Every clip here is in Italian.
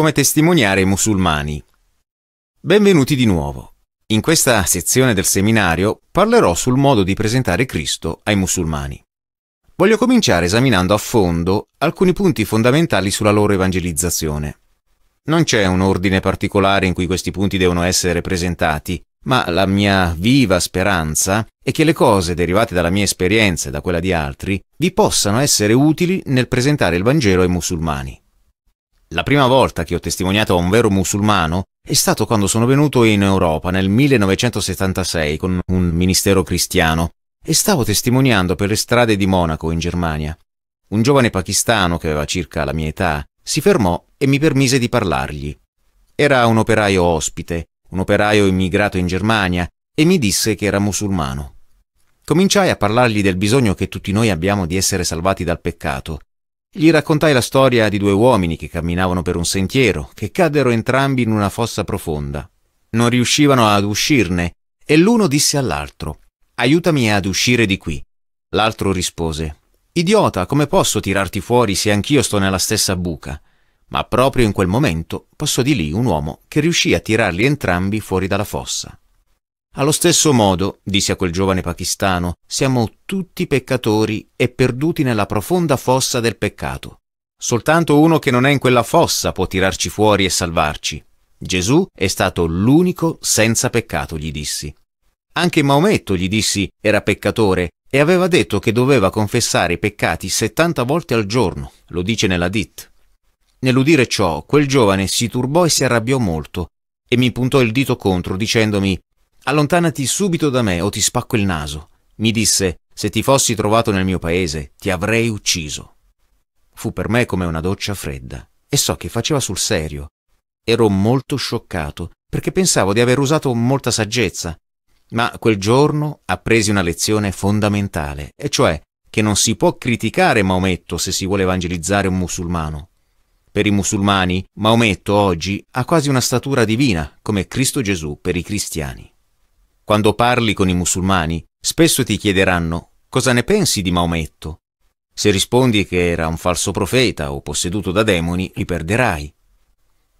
come testimoniare i musulmani. Benvenuti di nuovo. In questa sezione del seminario parlerò sul modo di presentare Cristo ai musulmani. Voglio cominciare esaminando a fondo alcuni punti fondamentali sulla loro evangelizzazione. Non c'è un ordine particolare in cui questi punti devono essere presentati, ma la mia viva speranza è che le cose derivate dalla mia esperienza e da quella di altri vi possano essere utili nel presentare il Vangelo ai musulmani. La prima volta che ho testimoniato a un vero musulmano è stato quando sono venuto in Europa nel 1976 con un ministero cristiano e stavo testimoniando per le strade di Monaco in Germania. Un giovane pakistano che aveva circa la mia età si fermò e mi permise di parlargli. Era un operaio ospite, un operaio immigrato in Germania, e mi disse che era musulmano. Cominciai a parlargli del bisogno che tutti noi abbiamo di essere salvati dal peccato gli raccontai la storia di due uomini che camminavano per un sentiero, che caddero entrambi in una fossa profonda. Non riuscivano ad uscirne e l'uno disse all'altro Aiutami ad uscire di qui. L'altro rispose Idiota, come posso tirarti fuori se anch'io sto nella stessa buca? Ma proprio in quel momento passò di lì un uomo che riuscì a tirarli entrambi fuori dalla fossa. Allo stesso modo, disse a quel giovane pakistano, siamo tutti peccatori e perduti nella profonda fossa del peccato. Soltanto uno che non è in quella fossa può tirarci fuori e salvarci. Gesù è stato l'unico senza peccato, gli dissi. Anche Maometto, gli dissi, era peccatore e aveva detto che doveva confessare i peccati 70 volte al giorno, lo dice nella Dit. Nell'udire ciò, quel giovane si turbò e si arrabbiò molto e mi puntò il dito contro dicendomi Allontanati subito da me o ti spacco il naso. Mi disse, se ti fossi trovato nel mio paese, ti avrei ucciso. Fu per me come una doccia fredda, e so che faceva sul serio. Ero molto scioccato, perché pensavo di aver usato molta saggezza, ma quel giorno appresi una lezione fondamentale, e cioè che non si può criticare Maometto se si vuole evangelizzare un musulmano. Per i musulmani, Maometto oggi ha quasi una statura divina, come Cristo Gesù per i cristiani. Quando parli con i musulmani, spesso ti chiederanno cosa ne pensi di Maometto. Se rispondi che era un falso profeta o posseduto da demoni, li perderai.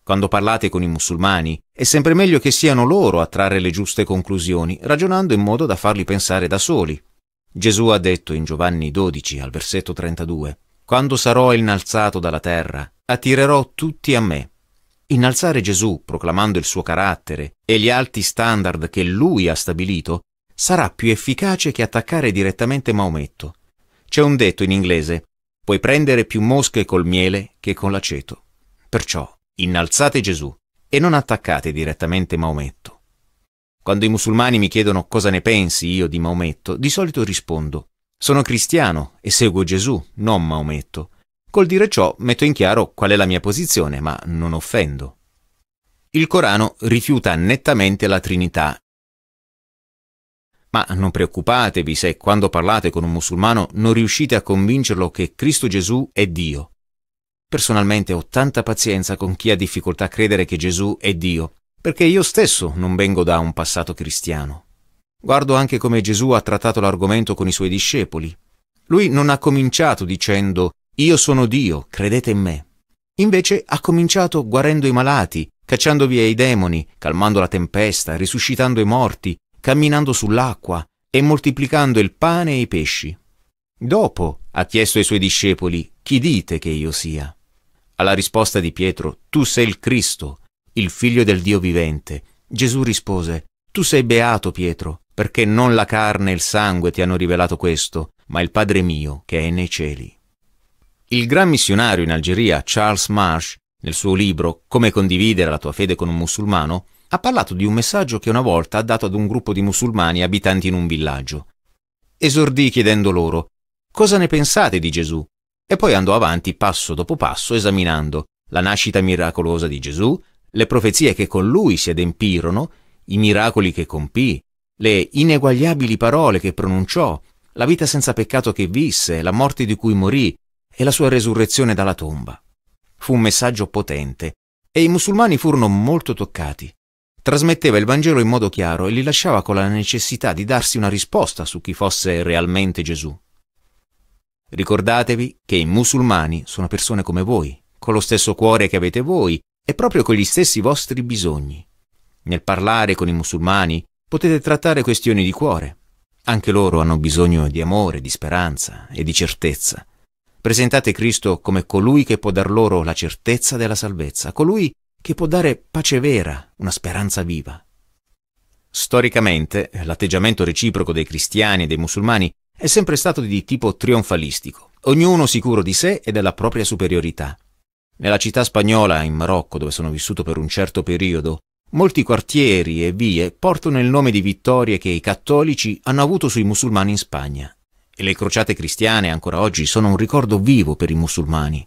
Quando parlate con i musulmani, è sempre meglio che siano loro a trarre le giuste conclusioni, ragionando in modo da farli pensare da soli. Gesù ha detto in Giovanni 12, al versetto 32, Quando sarò innalzato dalla terra, attirerò tutti a me. Innalzare Gesù, proclamando il suo carattere e gli alti standard che lui ha stabilito, sarà più efficace che attaccare direttamente Maometto. C'è un detto in inglese, puoi prendere più mosche col miele che con l'aceto. Perciò, innalzate Gesù e non attaccate direttamente Maometto. Quando i musulmani mi chiedono cosa ne pensi io di Maometto, di solito rispondo, sono cristiano e seguo Gesù, non Maometto. Col dire ciò metto in chiaro qual è la mia posizione, ma non offendo. Il Corano rifiuta nettamente la Trinità. Ma non preoccupatevi se quando parlate con un musulmano non riuscite a convincerlo che Cristo Gesù è Dio. Personalmente ho tanta pazienza con chi ha difficoltà a credere che Gesù è Dio, perché io stesso non vengo da un passato cristiano. Guardo anche come Gesù ha trattato l'argomento con i suoi discepoli. Lui non ha cominciato dicendo io sono Dio, credete in me. Invece ha cominciato guarendo i malati, cacciando via i demoni, calmando la tempesta, risuscitando i morti, camminando sull'acqua e moltiplicando il pane e i pesci. Dopo ha chiesto ai suoi discepoli, chi dite che io sia? Alla risposta di Pietro, tu sei il Cristo, il figlio del Dio vivente, Gesù rispose, tu sei beato Pietro, perché non la carne e il sangue ti hanno rivelato questo, ma il Padre mio che è nei cieli. Il gran missionario in Algeria Charles Marsh, nel suo libro Come condividere la tua fede con un musulmano, ha parlato di un messaggio che una volta ha dato ad un gruppo di musulmani abitanti in un villaggio. Esordì chiedendo loro Cosa ne pensate di Gesù? E poi andò avanti passo dopo passo esaminando la nascita miracolosa di Gesù, le profezie che con lui si adempirono, i miracoli che compì, le ineguagliabili parole che pronunciò, la vita senza peccato che visse, la morte di cui morì, e la sua resurrezione dalla tomba. Fu un messaggio potente e i musulmani furono molto toccati. Trasmetteva il Vangelo in modo chiaro e li lasciava con la necessità di darsi una risposta su chi fosse realmente Gesù. Ricordatevi che i musulmani sono persone come voi, con lo stesso cuore che avete voi e proprio con gli stessi vostri bisogni. Nel parlare con i musulmani potete trattare questioni di cuore. Anche loro hanno bisogno di amore, di speranza e di certezza. Presentate Cristo come colui che può dar loro la certezza della salvezza, colui che può dare pace vera, una speranza viva. Storicamente, l'atteggiamento reciproco dei cristiani e dei musulmani è sempre stato di tipo trionfalistico, ognuno sicuro di sé e della propria superiorità. Nella città spagnola, in Marocco, dove sono vissuto per un certo periodo, molti quartieri e vie portano il nome di vittorie che i cattolici hanno avuto sui musulmani in Spagna e le crociate cristiane ancora oggi sono un ricordo vivo per i musulmani.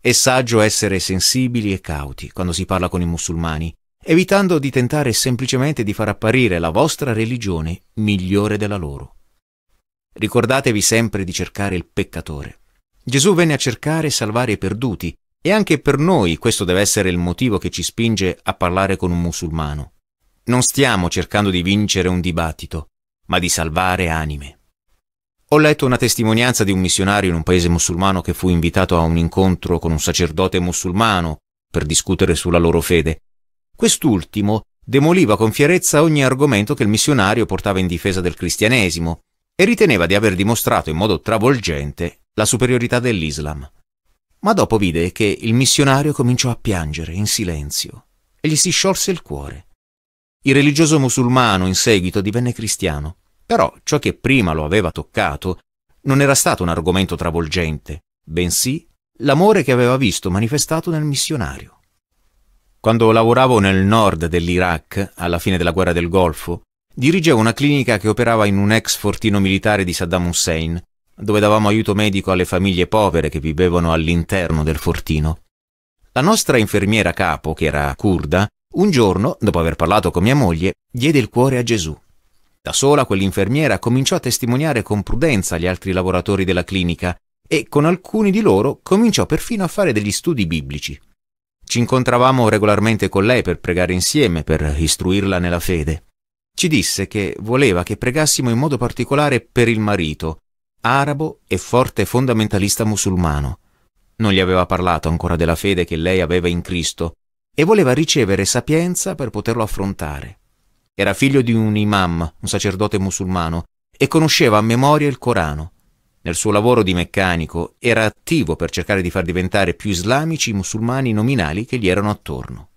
È saggio essere sensibili e cauti quando si parla con i musulmani, evitando di tentare semplicemente di far apparire la vostra religione migliore della loro. Ricordatevi sempre di cercare il peccatore. Gesù venne a cercare e salvare i perduti, e anche per noi questo deve essere il motivo che ci spinge a parlare con un musulmano. Non stiamo cercando di vincere un dibattito, ma di salvare anime. Ho letto una testimonianza di un missionario in un paese musulmano che fu invitato a un incontro con un sacerdote musulmano per discutere sulla loro fede. Quest'ultimo demoliva con fierezza ogni argomento che il missionario portava in difesa del cristianesimo e riteneva di aver dimostrato in modo travolgente la superiorità dell'Islam. Ma dopo vide che il missionario cominciò a piangere in silenzio e gli si sciolse il cuore. Il religioso musulmano in seguito divenne cristiano però ciò che prima lo aveva toccato non era stato un argomento travolgente, bensì l'amore che aveva visto manifestato nel missionario. Quando lavoravo nel nord dell'Iraq, alla fine della guerra del Golfo, dirigevo una clinica che operava in un ex fortino militare di Saddam Hussein, dove davamo aiuto medico alle famiglie povere che vivevano all'interno del fortino. La nostra infermiera capo, che era kurda, un giorno, dopo aver parlato con mia moglie, diede il cuore a Gesù. Da sola quell'infermiera cominciò a testimoniare con prudenza gli altri lavoratori della clinica e con alcuni di loro cominciò perfino a fare degli studi biblici. Ci incontravamo regolarmente con lei per pregare insieme, per istruirla nella fede. Ci disse che voleva che pregassimo in modo particolare per il marito, arabo e forte fondamentalista musulmano. Non gli aveva parlato ancora della fede che lei aveva in Cristo e voleva ricevere sapienza per poterlo affrontare. Era figlio di un imam, un sacerdote musulmano, e conosceva a memoria il Corano. Nel suo lavoro di meccanico era attivo per cercare di far diventare più islamici i musulmani nominali che gli erano attorno.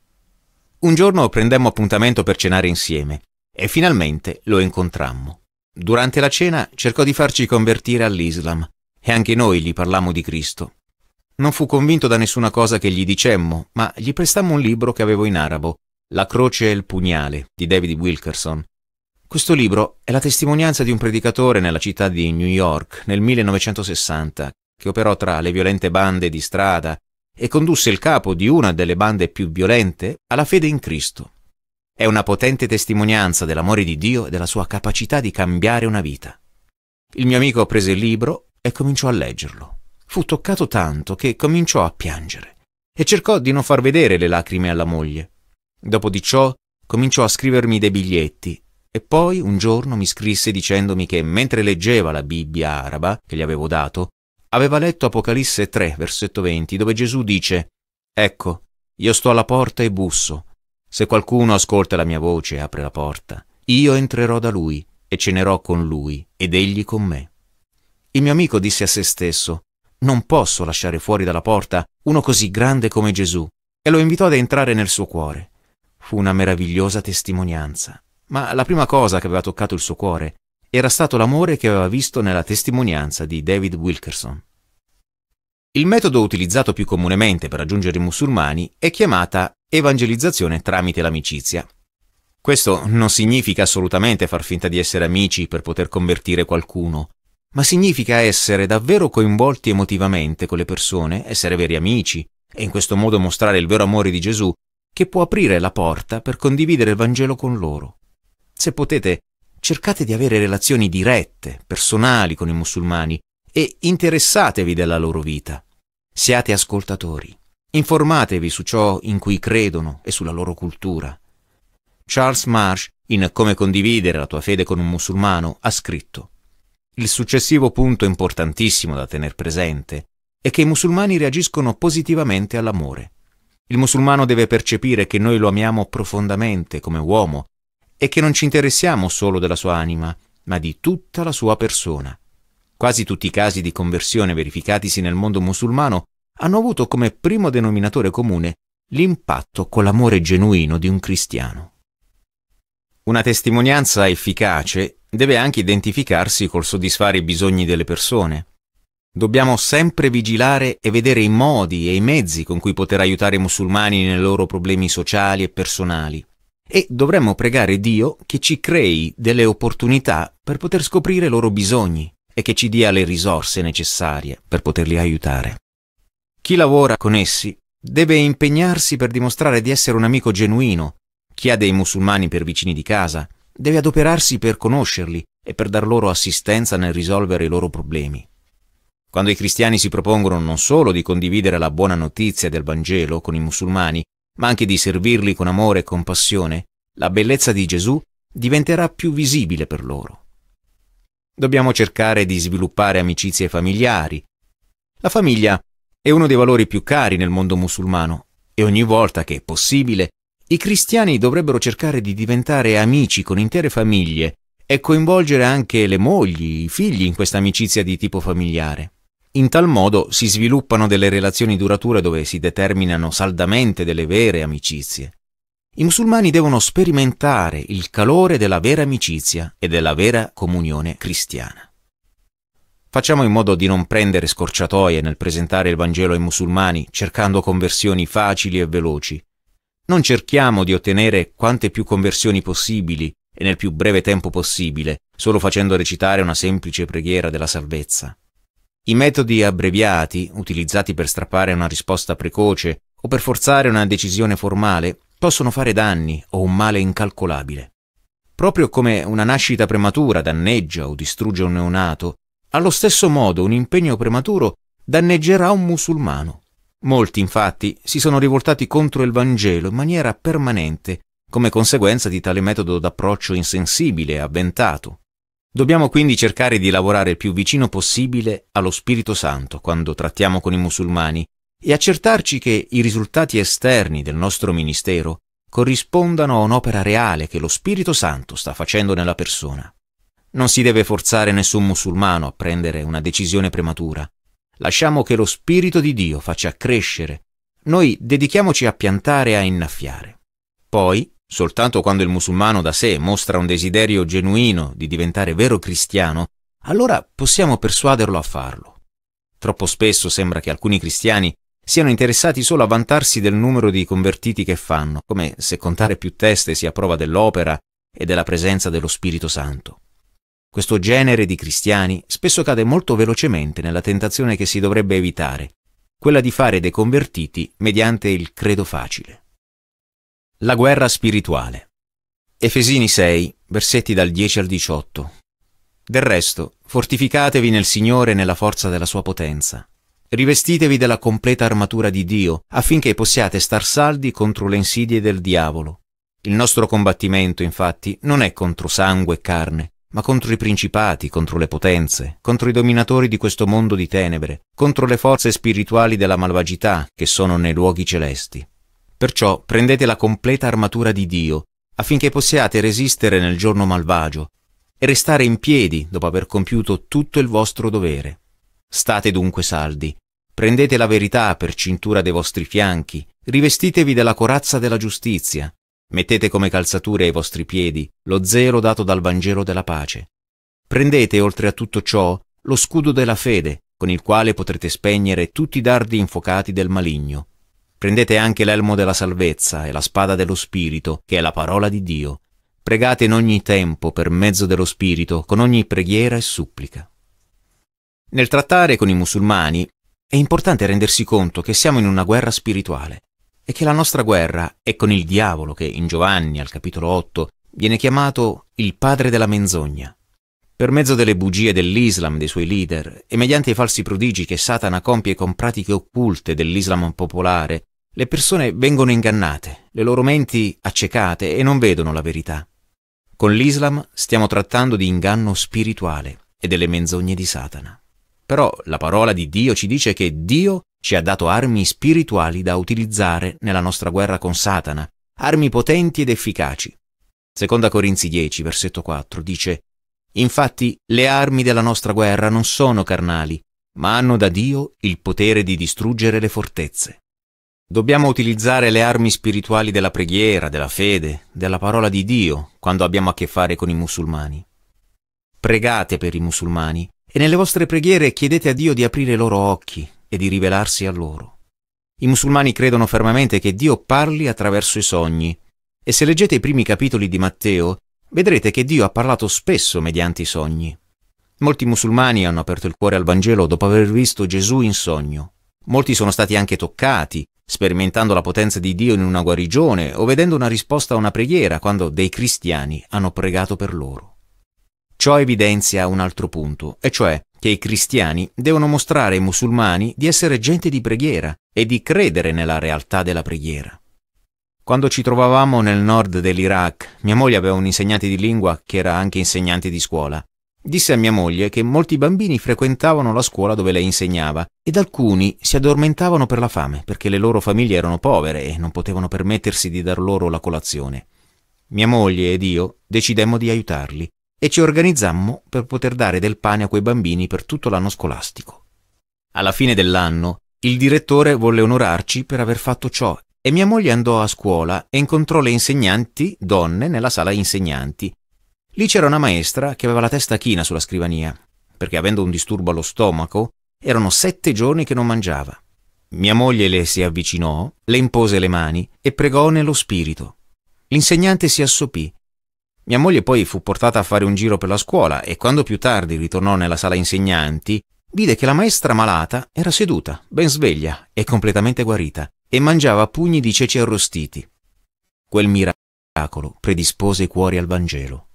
Un giorno prendemmo appuntamento per cenare insieme e finalmente lo incontrammo. Durante la cena cercò di farci convertire all'Islam e anche noi gli parlammo di Cristo. Non fu convinto da nessuna cosa che gli dicemmo, ma gli prestammo un libro che avevo in arabo la croce e il pugnale di David Wilkerson. Questo libro è la testimonianza di un predicatore nella città di New York nel 1960, che operò tra le violente bande di strada e condusse il capo di una delle bande più violente alla fede in Cristo. È una potente testimonianza dell'amore di Dio e della sua capacità di cambiare una vita. Il mio amico prese il libro e cominciò a leggerlo. Fu toccato tanto che cominciò a piangere e cercò di non far vedere le lacrime alla moglie. Dopo di ciò cominciò a scrivermi dei biglietti e poi un giorno mi scrisse dicendomi che mentre leggeva la Bibbia araba che gli avevo dato, aveva letto Apocalisse 3, versetto 20, dove Gesù dice Ecco, io sto alla porta e busso. Se qualcuno ascolta la mia voce e apre la porta, io entrerò da lui e cenerò con lui ed egli con me. Il mio amico disse a se stesso Non posso lasciare fuori dalla porta uno così grande come Gesù e lo invitò ad entrare nel suo cuore. Fu una meravigliosa testimonianza, ma la prima cosa che aveva toccato il suo cuore era stato l'amore che aveva visto nella testimonianza di David Wilkerson. Il metodo utilizzato più comunemente per raggiungere i musulmani è chiamata evangelizzazione tramite l'amicizia. Questo non significa assolutamente far finta di essere amici per poter convertire qualcuno, ma significa essere davvero coinvolti emotivamente con le persone, essere veri amici e in questo modo mostrare il vero amore di Gesù che può aprire la porta per condividere il Vangelo con loro. Se potete, cercate di avere relazioni dirette, personali con i musulmani e interessatevi della loro vita. Siate ascoltatori. Informatevi su ciò in cui credono e sulla loro cultura. Charles Marsh, in Come condividere la tua fede con un musulmano, ha scritto Il successivo punto importantissimo da tener presente è che i musulmani reagiscono positivamente all'amore. Il musulmano deve percepire che noi lo amiamo profondamente come uomo e che non ci interessiamo solo della sua anima, ma di tutta la sua persona. Quasi tutti i casi di conversione verificatisi nel mondo musulmano hanno avuto come primo denominatore comune l'impatto con l'amore genuino di un cristiano. Una testimonianza efficace deve anche identificarsi col soddisfare i bisogni delle persone. Dobbiamo sempre vigilare e vedere i modi e i mezzi con cui poter aiutare i musulmani nei loro problemi sociali e personali. E dovremmo pregare Dio che ci crei delle opportunità per poter scoprire i loro bisogni e che ci dia le risorse necessarie per poterli aiutare. Chi lavora con essi deve impegnarsi per dimostrare di essere un amico genuino. Chi ha dei musulmani per vicini di casa deve adoperarsi per conoscerli e per dar loro assistenza nel risolvere i loro problemi. Quando i cristiani si propongono non solo di condividere la buona notizia del Vangelo con i musulmani, ma anche di servirli con amore e compassione, la bellezza di Gesù diventerà più visibile per loro. Dobbiamo cercare di sviluppare amicizie familiari. La famiglia è uno dei valori più cari nel mondo musulmano e ogni volta che è possibile, i cristiani dovrebbero cercare di diventare amici con intere famiglie e coinvolgere anche le mogli, i figli in questa amicizia di tipo familiare. In tal modo si sviluppano delle relazioni durature dove si determinano saldamente delle vere amicizie. I musulmani devono sperimentare il calore della vera amicizia e della vera comunione cristiana. Facciamo in modo di non prendere scorciatoie nel presentare il Vangelo ai musulmani cercando conversioni facili e veloci. Non cerchiamo di ottenere quante più conversioni possibili e nel più breve tempo possibile, solo facendo recitare una semplice preghiera della salvezza. I metodi abbreviati, utilizzati per strappare una risposta precoce o per forzare una decisione formale, possono fare danni o un male incalcolabile. Proprio come una nascita prematura danneggia o distrugge un neonato, allo stesso modo un impegno prematuro danneggerà un musulmano. Molti, infatti, si sono rivoltati contro il Vangelo in maniera permanente, come conseguenza di tale metodo d'approccio insensibile e avventato. Dobbiamo quindi cercare di lavorare il più vicino possibile allo Spirito Santo quando trattiamo con i musulmani e accertarci che i risultati esterni del nostro ministero corrispondano a un'opera reale che lo Spirito Santo sta facendo nella persona. Non si deve forzare nessun musulmano a prendere una decisione prematura. Lasciamo che lo Spirito di Dio faccia crescere. Noi dedichiamoci a piantare e a innaffiare. Poi, soltanto quando il musulmano da sé mostra un desiderio genuino di diventare vero cristiano, allora possiamo persuaderlo a farlo. Troppo spesso sembra che alcuni cristiani siano interessati solo a vantarsi del numero di convertiti che fanno, come se contare più teste sia prova dell'opera e della presenza dello Spirito Santo. Questo genere di cristiani spesso cade molto velocemente nella tentazione che si dovrebbe evitare, quella di fare dei convertiti mediante il credo facile. La guerra spirituale. Efesini 6, versetti dal 10 al 18. Del resto, fortificatevi nel Signore e nella forza della sua potenza. Rivestitevi della completa armatura di Dio, affinché possiate star saldi contro le insidie del diavolo. Il nostro combattimento, infatti, non è contro sangue e carne, ma contro i principati, contro le potenze, contro i dominatori di questo mondo di tenebre, contro le forze spirituali della malvagità che sono nei luoghi celesti. Perciò prendete la completa armatura di Dio, affinché possiate resistere nel giorno malvagio e restare in piedi dopo aver compiuto tutto il vostro dovere. State dunque saldi, prendete la verità per cintura dei vostri fianchi, rivestitevi della corazza della giustizia, mettete come calzature ai vostri piedi lo zelo dato dal Vangelo della pace. Prendete oltre a tutto ciò lo scudo della fede, con il quale potrete spegnere tutti i dardi infuocati del maligno. Prendete anche l'elmo della salvezza e la spada dello Spirito, che è la parola di Dio. Pregate in ogni tempo per mezzo dello Spirito, con ogni preghiera e supplica. Nel trattare con i musulmani è importante rendersi conto che siamo in una guerra spirituale e che la nostra guerra è con il diavolo che in Giovanni al capitolo 8 viene chiamato il padre della menzogna. Per mezzo delle bugie dell'Islam dei suoi leader e mediante i falsi prodigi che Satana compie con pratiche occulte dell'Islam popolare, le persone vengono ingannate, le loro menti accecate e non vedono la verità. Con l'Islam stiamo trattando di inganno spirituale e delle menzogne di Satana. Però la parola di Dio ci dice che Dio ci ha dato armi spirituali da utilizzare nella nostra guerra con Satana, armi potenti ed efficaci. Seconda Corinzi 10, versetto 4 dice Infatti le armi della nostra guerra non sono carnali, ma hanno da Dio il potere di distruggere le fortezze. Dobbiamo utilizzare le armi spirituali della preghiera, della fede, della parola di Dio quando abbiamo a che fare con i musulmani. Pregate per i musulmani e nelle vostre preghiere chiedete a Dio di aprire i loro occhi e di rivelarsi a loro. I musulmani credono fermamente che Dio parli attraverso i sogni e se leggete i primi capitoli di Matteo vedrete che Dio ha parlato spesso mediante i sogni. Molti musulmani hanno aperto il cuore al Vangelo dopo aver visto Gesù in sogno. Molti sono stati anche toccati sperimentando la potenza di Dio in una guarigione o vedendo una risposta a una preghiera quando dei cristiani hanno pregato per loro. Ciò evidenzia un altro punto, e cioè che i cristiani devono mostrare ai musulmani di essere gente di preghiera e di credere nella realtà della preghiera. Quando ci trovavamo nel nord dell'Iraq, mia moglie aveva un insegnante di lingua che era anche insegnante di scuola Disse a mia moglie che molti bambini frequentavano la scuola dove lei insegnava ed alcuni si addormentavano per la fame perché le loro famiglie erano povere e non potevano permettersi di dar loro la colazione. Mia moglie ed io decidemmo di aiutarli e ci organizzammo per poter dare del pane a quei bambini per tutto l'anno scolastico. Alla fine dell'anno il direttore volle onorarci per aver fatto ciò e mia moglie andò a scuola e incontrò le insegnanti donne nella sala insegnanti Lì c'era una maestra che aveva la testa china sulla scrivania, perché avendo un disturbo allo stomaco, erano sette giorni che non mangiava. Mia moglie le si avvicinò, le impose le mani e pregò nello spirito. L'insegnante si assopì. Mia moglie poi fu portata a fare un giro per la scuola e quando più tardi ritornò nella sala insegnanti, vide che la maestra malata era seduta, ben sveglia e completamente guarita, e mangiava pugni di ceci arrostiti. Quel miracolo predispose i cuori al Vangelo.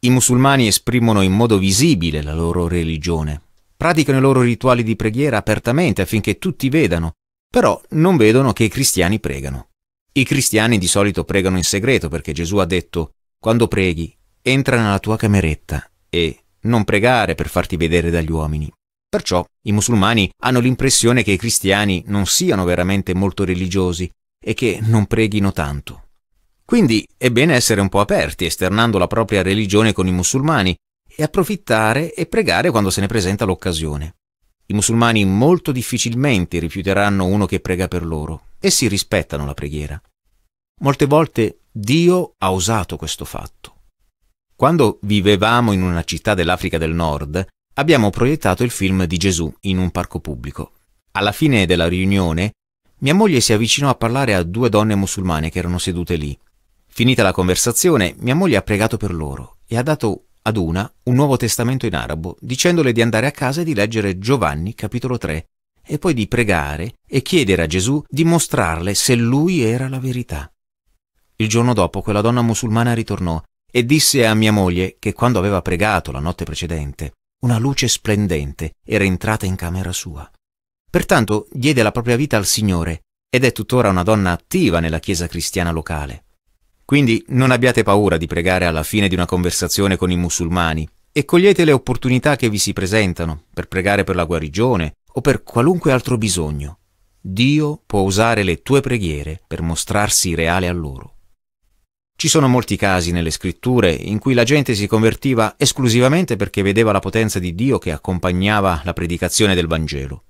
I musulmani esprimono in modo visibile la loro religione, praticano i loro rituali di preghiera apertamente affinché tutti vedano, però non vedono che i cristiani pregano. I cristiani di solito pregano in segreto perché Gesù ha detto, quando preghi, entra nella tua cameretta e non pregare per farti vedere dagli uomini. Perciò i musulmani hanno l'impressione che i cristiani non siano veramente molto religiosi e che non preghino tanto. Quindi è bene essere un po' aperti, esternando la propria religione con i musulmani, e approfittare e pregare quando se ne presenta l'occasione. I musulmani molto difficilmente rifiuteranno uno che prega per loro, e si rispettano la preghiera. Molte volte Dio ha usato questo fatto. Quando vivevamo in una città dell'Africa del Nord, abbiamo proiettato il film di Gesù in un parco pubblico. Alla fine della riunione, mia moglie si avvicinò a parlare a due donne musulmane che erano sedute lì. Finita la conversazione, mia moglie ha pregato per loro e ha dato ad una un Nuovo Testamento in arabo, dicendole di andare a casa e di leggere Giovanni capitolo 3 e poi di pregare e chiedere a Gesù di mostrarle se lui era la verità. Il giorno dopo quella donna musulmana ritornò e disse a mia moglie che quando aveva pregato la notte precedente, una luce splendente era entrata in camera sua. Pertanto diede la propria vita al Signore ed è tuttora una donna attiva nella Chiesa cristiana locale. Quindi non abbiate paura di pregare alla fine di una conversazione con i musulmani e cogliete le opportunità che vi si presentano per pregare per la guarigione o per qualunque altro bisogno. Dio può usare le tue preghiere per mostrarsi reale a loro. Ci sono molti casi nelle scritture in cui la gente si convertiva esclusivamente perché vedeva la potenza di Dio che accompagnava la predicazione del Vangelo.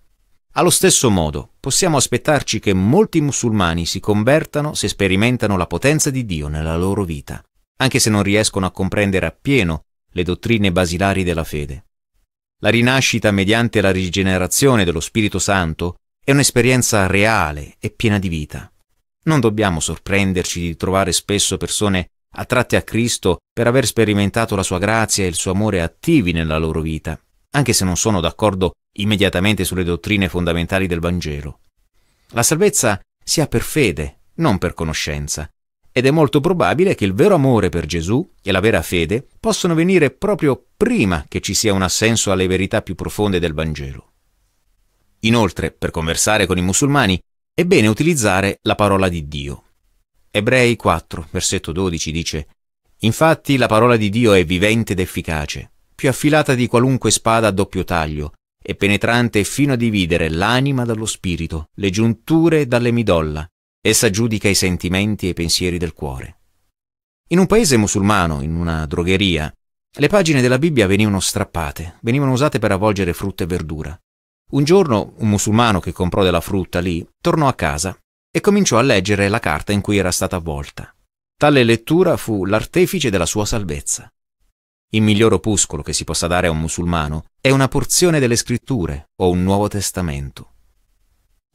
Allo stesso modo, possiamo aspettarci che molti musulmani si convertano se sperimentano la potenza di Dio nella loro vita, anche se non riescono a comprendere appieno le dottrine basilari della fede. La rinascita mediante la rigenerazione dello Spirito Santo è un'esperienza reale e piena di vita. Non dobbiamo sorprenderci di trovare spesso persone attratte a Cristo per aver sperimentato la sua grazia e il suo amore attivi nella loro vita, anche se non sono d'accordo immediatamente sulle dottrine fondamentali del Vangelo. La salvezza si ha per fede, non per conoscenza, ed è molto probabile che il vero amore per Gesù e la vera fede possano venire proprio prima che ci sia un assenso alle verità più profonde del Vangelo. Inoltre, per conversare con i musulmani, è bene utilizzare la parola di Dio. Ebrei 4, versetto 12 dice Infatti la parola di Dio è vivente ed efficace, più affilata di qualunque spada a doppio taglio, e penetrante fino a dividere l'anima dallo spirito, le giunture dalle midolla. Essa giudica i sentimenti e i pensieri del cuore. In un paese musulmano, in una drogheria, le pagine della Bibbia venivano strappate, venivano usate per avvolgere frutta e verdura. Un giorno un musulmano che comprò della frutta lì tornò a casa e cominciò a leggere la carta in cui era stata avvolta. Tale lettura fu l'artefice della sua salvezza. Il miglior opuscolo che si possa dare a un musulmano è una porzione delle scritture o un Nuovo Testamento.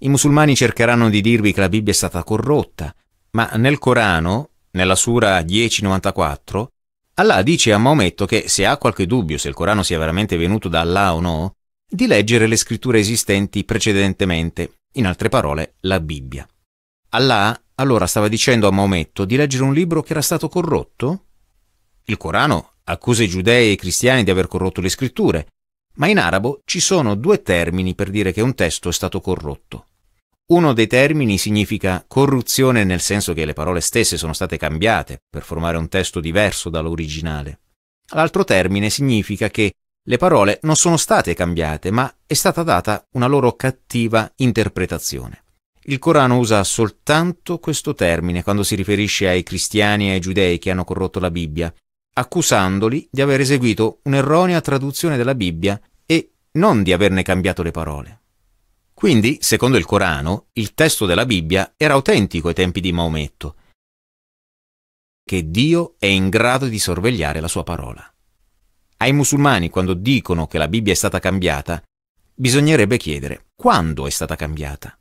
I musulmani cercheranno di dirvi che la Bibbia è stata corrotta, ma nel Corano, nella Sura 1094, Allah dice a Maometto che se ha qualche dubbio se il Corano sia veramente venuto da Allah o no, di leggere le scritture esistenti precedentemente, in altre parole la Bibbia. Allah allora stava dicendo a Maometto di leggere un libro che era stato corrotto? Il Corano accusa i giudei e i cristiani di aver corrotto le scritture, ma in arabo ci sono due termini per dire che un testo è stato corrotto. Uno dei termini significa corruzione nel senso che le parole stesse sono state cambiate per formare un testo diverso dall'originale. L'altro termine significa che le parole non sono state cambiate, ma è stata data una loro cattiva interpretazione. Il Corano usa soltanto questo termine quando si riferisce ai cristiani e ai giudei che hanno corrotto la Bibbia, accusandoli di aver eseguito un'erronea traduzione della Bibbia e non di averne cambiato le parole. Quindi, secondo il Corano, il testo della Bibbia era autentico ai tempi di Maometto, che Dio è in grado di sorvegliare la sua parola. Ai musulmani, quando dicono che la Bibbia è stata cambiata, bisognerebbe chiedere quando è stata cambiata.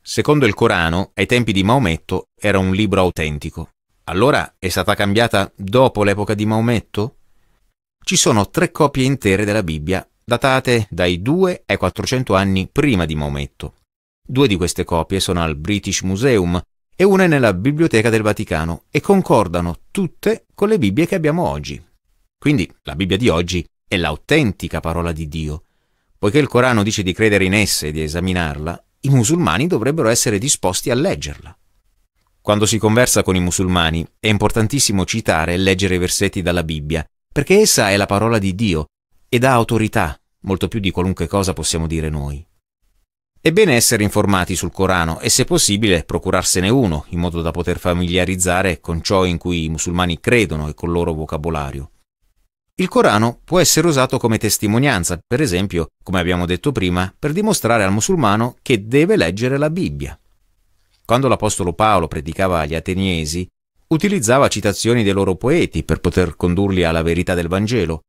Secondo il Corano, ai tempi di Maometto era un libro autentico allora è stata cambiata dopo l'epoca di Maometto? Ci sono tre copie intere della Bibbia datate dai 2 ai 400 anni prima di Maometto. Due di queste copie sono al British Museum e una è nella Biblioteca del Vaticano e concordano tutte con le Bibbie che abbiamo oggi. Quindi la Bibbia di oggi è l'autentica parola di Dio. Poiché il Corano dice di credere in essa e di esaminarla, i musulmani dovrebbero essere disposti a leggerla. Quando si conversa con i musulmani è importantissimo citare e leggere i versetti dalla Bibbia, perché essa è la parola di Dio ed ha autorità, molto più di qualunque cosa possiamo dire noi. È bene essere informati sul Corano e se possibile procurarsene uno, in modo da poter familiarizzare con ciò in cui i musulmani credono e col loro vocabolario. Il Corano può essere usato come testimonianza, per esempio, come abbiamo detto prima, per dimostrare al musulmano che deve leggere la Bibbia. Quando l'Apostolo Paolo predicava agli ateniesi, utilizzava citazioni dei loro poeti per poter condurli alla verità del Vangelo,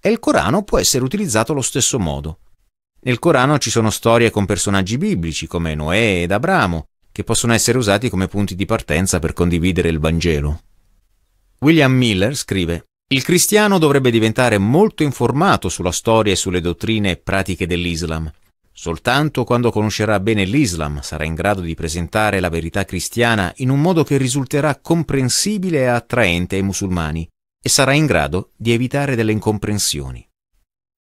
e il Corano può essere utilizzato allo stesso modo. Nel Corano ci sono storie con personaggi biblici come Noè ed Abramo, che possono essere usati come punti di partenza per condividere il Vangelo. William Miller scrive Il cristiano dovrebbe diventare molto informato sulla storia e sulle dottrine e pratiche dell'Islam. Soltanto quando conoscerà bene l'Islam sarà in grado di presentare la verità cristiana in un modo che risulterà comprensibile e attraente ai musulmani e sarà in grado di evitare delle incomprensioni.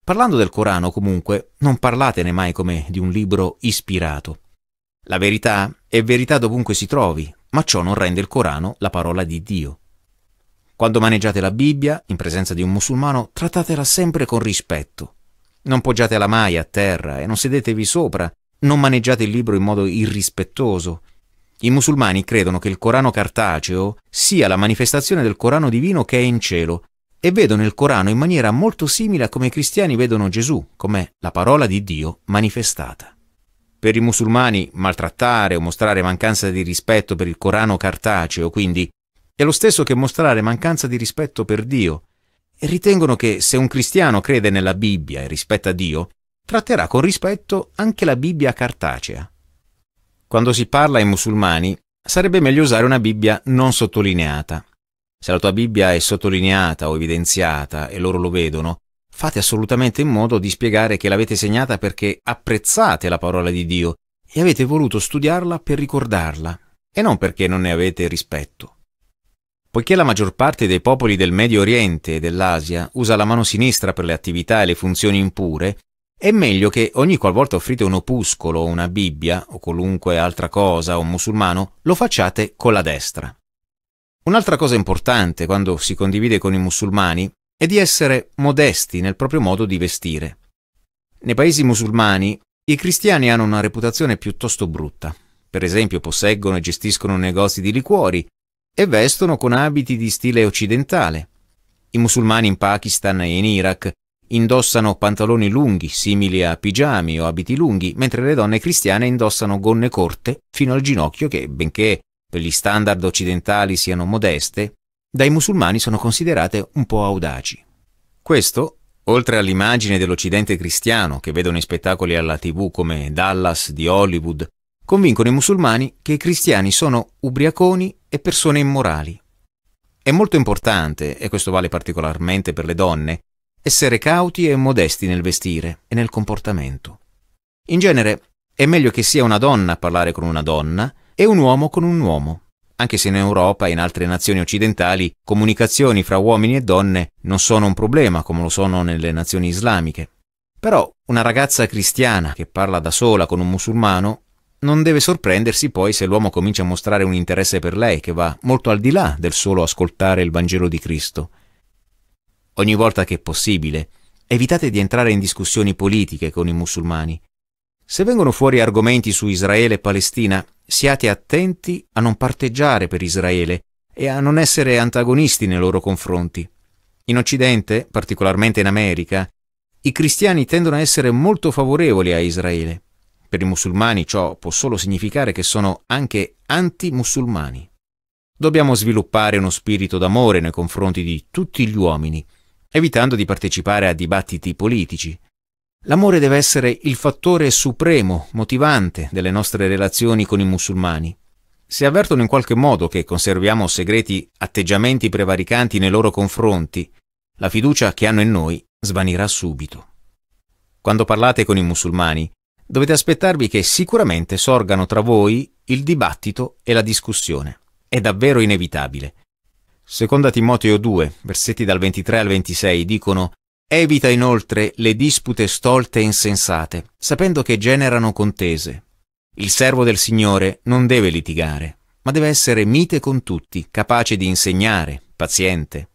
Parlando del Corano, comunque, non parlatene mai come di un libro ispirato. La verità è verità dovunque si trovi, ma ciò non rende il Corano la parola di Dio. Quando maneggiate la Bibbia, in presenza di un musulmano, trattatela sempre con rispetto non poggiatela mai a terra e non sedetevi sopra, non maneggiate il libro in modo irrispettoso. I musulmani credono che il Corano cartaceo sia la manifestazione del Corano divino che è in cielo e vedono il Corano in maniera molto simile a come i cristiani vedono Gesù, come la parola di Dio manifestata. Per i musulmani maltrattare o mostrare mancanza di rispetto per il Corano cartaceo, quindi, è lo stesso che mostrare mancanza di rispetto per Dio, e ritengono che se un cristiano crede nella Bibbia e rispetta Dio, tratterà con rispetto anche la Bibbia cartacea. Quando si parla ai musulmani, sarebbe meglio usare una Bibbia non sottolineata. Se la tua Bibbia è sottolineata o evidenziata e loro lo vedono, fate assolutamente in modo di spiegare che l'avete segnata perché apprezzate la parola di Dio e avete voluto studiarla per ricordarla, e non perché non ne avete rispetto. Poiché la maggior parte dei popoli del Medio Oriente e dell'Asia usa la mano sinistra per le attività e le funzioni impure, è meglio che ogni qualvolta offrite un opuscolo o una Bibbia o qualunque altra cosa o un musulmano, lo facciate con la destra. Un'altra cosa importante quando si condivide con i musulmani è di essere modesti nel proprio modo di vestire. Nei paesi musulmani i cristiani hanno una reputazione piuttosto brutta. Per esempio posseggono e gestiscono negozi di liquori e vestono con abiti di stile occidentale. I musulmani in Pakistan e in Iraq indossano pantaloni lunghi, simili a pigiami o abiti lunghi, mentre le donne cristiane indossano gonne corte fino al ginocchio che, benché per gli standard occidentali siano modeste, dai musulmani sono considerate un po' audaci. Questo, oltre all'immagine dell'Occidente cristiano che vedono in spettacoli alla TV come Dallas di Hollywood convincono i musulmani che i cristiani sono ubriaconi e persone immorali. È molto importante, e questo vale particolarmente per le donne, essere cauti e modesti nel vestire e nel comportamento. In genere è meglio che sia una donna a parlare con una donna e un uomo con un uomo, anche se in Europa e in altre nazioni occidentali comunicazioni fra uomini e donne non sono un problema come lo sono nelle nazioni islamiche. Però una ragazza cristiana che parla da sola con un musulmano non deve sorprendersi poi se l'uomo comincia a mostrare un interesse per lei che va molto al di là del solo ascoltare il Vangelo di Cristo. Ogni volta che è possibile, evitate di entrare in discussioni politiche con i musulmani. Se vengono fuori argomenti su Israele e Palestina, siate attenti a non parteggiare per Israele e a non essere antagonisti nei loro confronti. In Occidente, particolarmente in America, i cristiani tendono a essere molto favorevoli a Israele. Per i musulmani ciò può solo significare che sono anche anti-musulmani. Dobbiamo sviluppare uno spirito d'amore nei confronti di tutti gli uomini, evitando di partecipare a dibattiti politici. L'amore deve essere il fattore supremo, motivante delle nostre relazioni con i musulmani. Se avvertono in qualche modo che conserviamo segreti atteggiamenti prevaricanti nei loro confronti, la fiducia che hanno in noi svanirà subito. Quando parlate con i musulmani, dovete aspettarvi che sicuramente sorgano tra voi il dibattito e la discussione. È davvero inevitabile. Seconda Timoteo 2, versetti dal 23 al 26 dicono Evita inoltre le dispute stolte e insensate, sapendo che generano contese. Il servo del Signore non deve litigare, ma deve essere mite con tutti, capace di insegnare, paziente.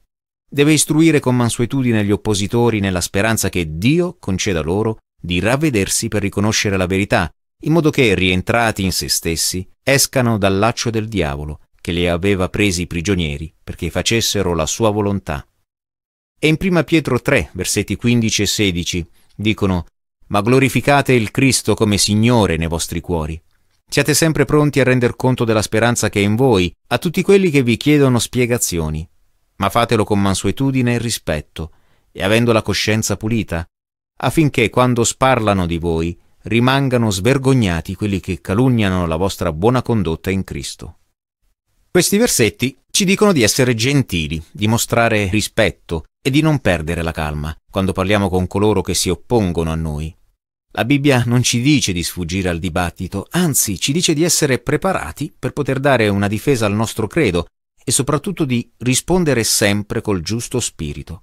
Deve istruire con mansuetudine gli oppositori nella speranza che Dio conceda loro di ravvedersi per riconoscere la verità, in modo che, rientrati in se stessi, escano dal laccio del diavolo che li aveva presi prigionieri perché facessero la sua volontà. E in 1 Pietro 3, versetti 15 e 16, dicono Ma glorificate il Cristo come Signore nei vostri cuori. Siate sempre pronti a render conto della speranza che è in voi a tutti quelli che vi chiedono spiegazioni, ma fatelo con mansuetudine e rispetto, e avendo la coscienza pulita, affinché quando sparlano di voi rimangano svergognati quelli che calunniano la vostra buona condotta in Cristo. Questi versetti ci dicono di essere gentili, di mostrare rispetto e di non perdere la calma quando parliamo con coloro che si oppongono a noi. La Bibbia non ci dice di sfuggire al dibattito, anzi ci dice di essere preparati per poter dare una difesa al nostro credo e soprattutto di rispondere sempre col giusto spirito.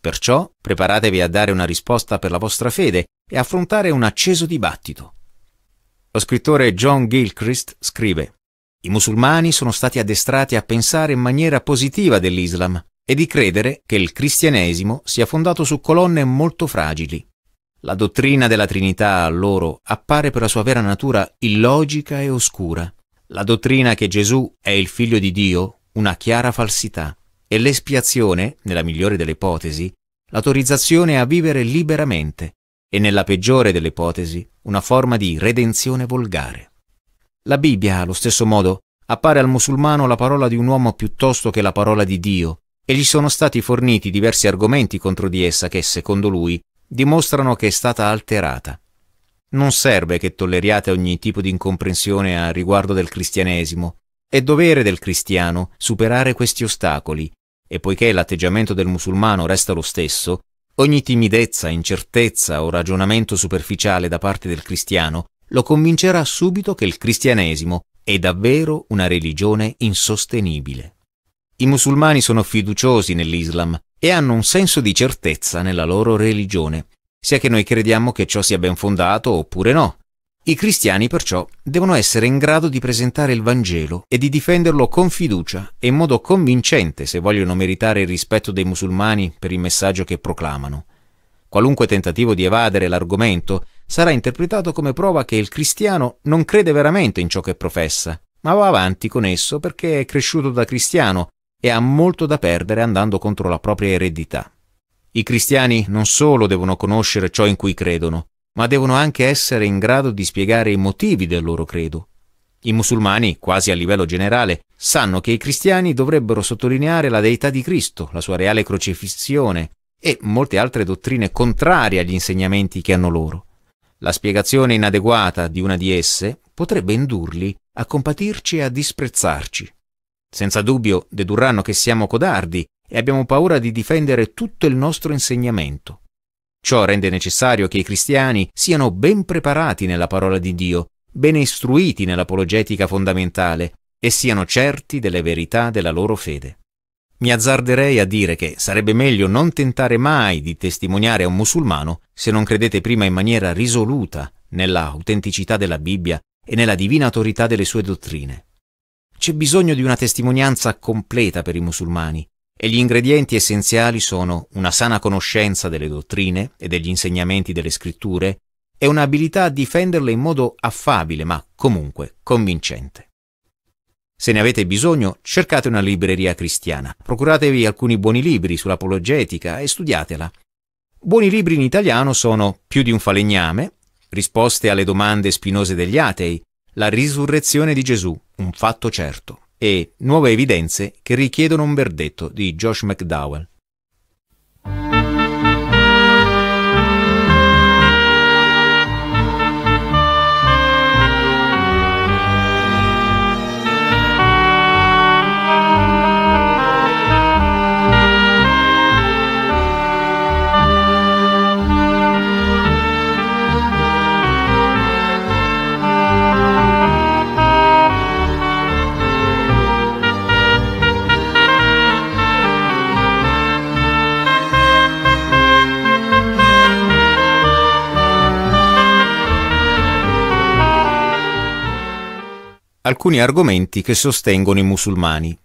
Perciò preparatevi a dare una risposta per la vostra fede e affrontare un acceso dibattito. Lo scrittore John Gilchrist scrive I musulmani sono stati addestrati a pensare in maniera positiva dell'Islam e di credere che il cristianesimo sia fondato su colonne molto fragili. La dottrina della Trinità a loro appare per la sua vera natura illogica e oscura. La dottrina che Gesù è il figlio di Dio una chiara falsità e l'espiazione, nella migliore delle ipotesi, l'autorizzazione a vivere liberamente e nella peggiore delle ipotesi una forma di redenzione volgare. La Bibbia, allo stesso modo, appare al musulmano la parola di un uomo piuttosto che la parola di Dio e gli sono stati forniti diversi argomenti contro di essa che, secondo lui, dimostrano che è stata alterata. Non serve che tolleriate ogni tipo di incomprensione a riguardo del cristianesimo. È dovere del cristiano superare questi ostacoli e poiché l'atteggiamento del musulmano resta lo stesso, ogni timidezza, incertezza o ragionamento superficiale da parte del cristiano lo convincerà subito che il cristianesimo è davvero una religione insostenibile. I musulmani sono fiduciosi nell'Islam e hanno un senso di certezza nella loro religione, sia che noi crediamo che ciò sia ben fondato oppure no, i cristiani perciò devono essere in grado di presentare il Vangelo e di difenderlo con fiducia e in modo convincente se vogliono meritare il rispetto dei musulmani per il messaggio che proclamano. Qualunque tentativo di evadere l'argomento sarà interpretato come prova che il cristiano non crede veramente in ciò che professa, ma va avanti con esso perché è cresciuto da cristiano e ha molto da perdere andando contro la propria eredità. I cristiani non solo devono conoscere ciò in cui credono, ma devono anche essere in grado di spiegare i motivi del loro credo. I musulmani, quasi a livello generale, sanno che i cristiani dovrebbero sottolineare la deità di Cristo, la sua reale crocifissione e molte altre dottrine contrarie agli insegnamenti che hanno loro. La spiegazione inadeguata di una di esse potrebbe indurli a compatirci e a disprezzarci. Senza dubbio dedurranno che siamo codardi e abbiamo paura di difendere tutto il nostro insegnamento. Ciò rende necessario che i cristiani siano ben preparati nella parola di Dio, ben istruiti nell'apologetica fondamentale e siano certi delle verità della loro fede. Mi azzarderei a dire che sarebbe meglio non tentare mai di testimoniare a un musulmano se non credete prima in maniera risoluta nella autenticità della Bibbia e nella divina autorità delle sue dottrine. C'è bisogno di una testimonianza completa per i musulmani, e gli ingredienti essenziali sono una sana conoscenza delle dottrine e degli insegnamenti delle scritture e un'abilità a difenderle in modo affabile ma comunque convincente. Se ne avete bisogno, cercate una libreria cristiana, procuratevi alcuni buoni libri sull'apologetica e studiatela. Buoni libri in italiano sono Più di un falegname, Risposte alle domande spinose degli atei, La risurrezione di Gesù, un fatto certo e nuove evidenze che richiedono un verdetto di Josh McDowell. alcuni argomenti che sostengono i musulmani.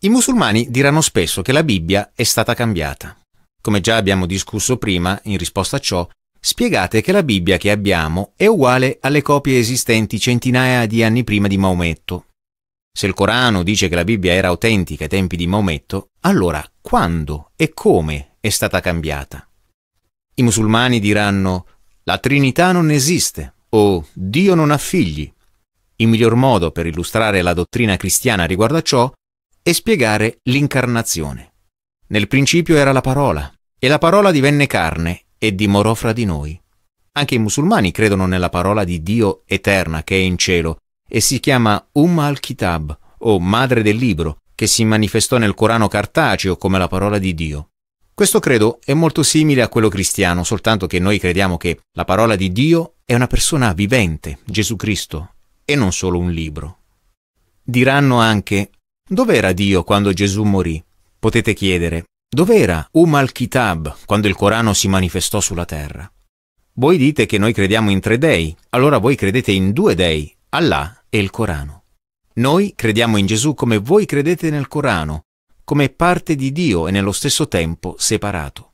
I musulmani diranno spesso che la Bibbia è stata cambiata. Come già abbiamo discusso prima, in risposta a ciò, spiegate che la Bibbia che abbiamo è uguale alle copie esistenti centinaia di anni prima di Maometto. Se il Corano dice che la Bibbia era autentica ai tempi di Maometto, allora quando e come è stata cambiata? I musulmani diranno la Trinità non esiste o Dio non ha figli il miglior modo per illustrare la dottrina cristiana riguardo a ciò è spiegare l'incarnazione. Nel principio era la parola, e la parola divenne carne e dimorò fra di noi. Anche i musulmani credono nella parola di Dio eterna che è in cielo e si chiama Umm al-Kitab o Madre del Libro, che si manifestò nel Corano cartaceo come la parola di Dio. Questo credo è molto simile a quello cristiano, soltanto che noi crediamo che la parola di Dio è una persona vivente, Gesù Cristo, e non solo un libro. Diranno anche, dov'era Dio quando Gesù morì? Potete chiedere, dov'era Um al-Kitab quando il Corano si manifestò sulla terra? Voi dite che noi crediamo in tre dei, allora voi credete in due dei, Allah e il Corano. Noi crediamo in Gesù come voi credete nel Corano, come parte di Dio e nello stesso tempo separato.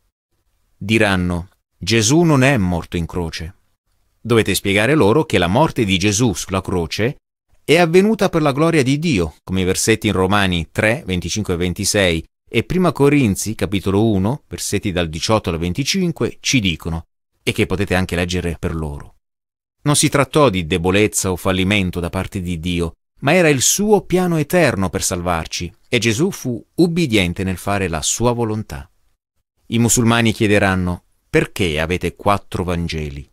Diranno, Gesù non è morto in croce. Dovete spiegare loro che la morte di Gesù sulla croce è avvenuta per la gloria di Dio, come i versetti in Romani 3, 25 e 26 e 1 Corinzi, capitolo 1, versetti dal 18 al 25, ci dicono, e che potete anche leggere per loro. Non si trattò di debolezza o fallimento da parte di Dio, ma era il suo piano eterno per salvarci, e Gesù fu ubbidiente nel fare la sua volontà. I musulmani chiederanno, perché avete quattro Vangeli?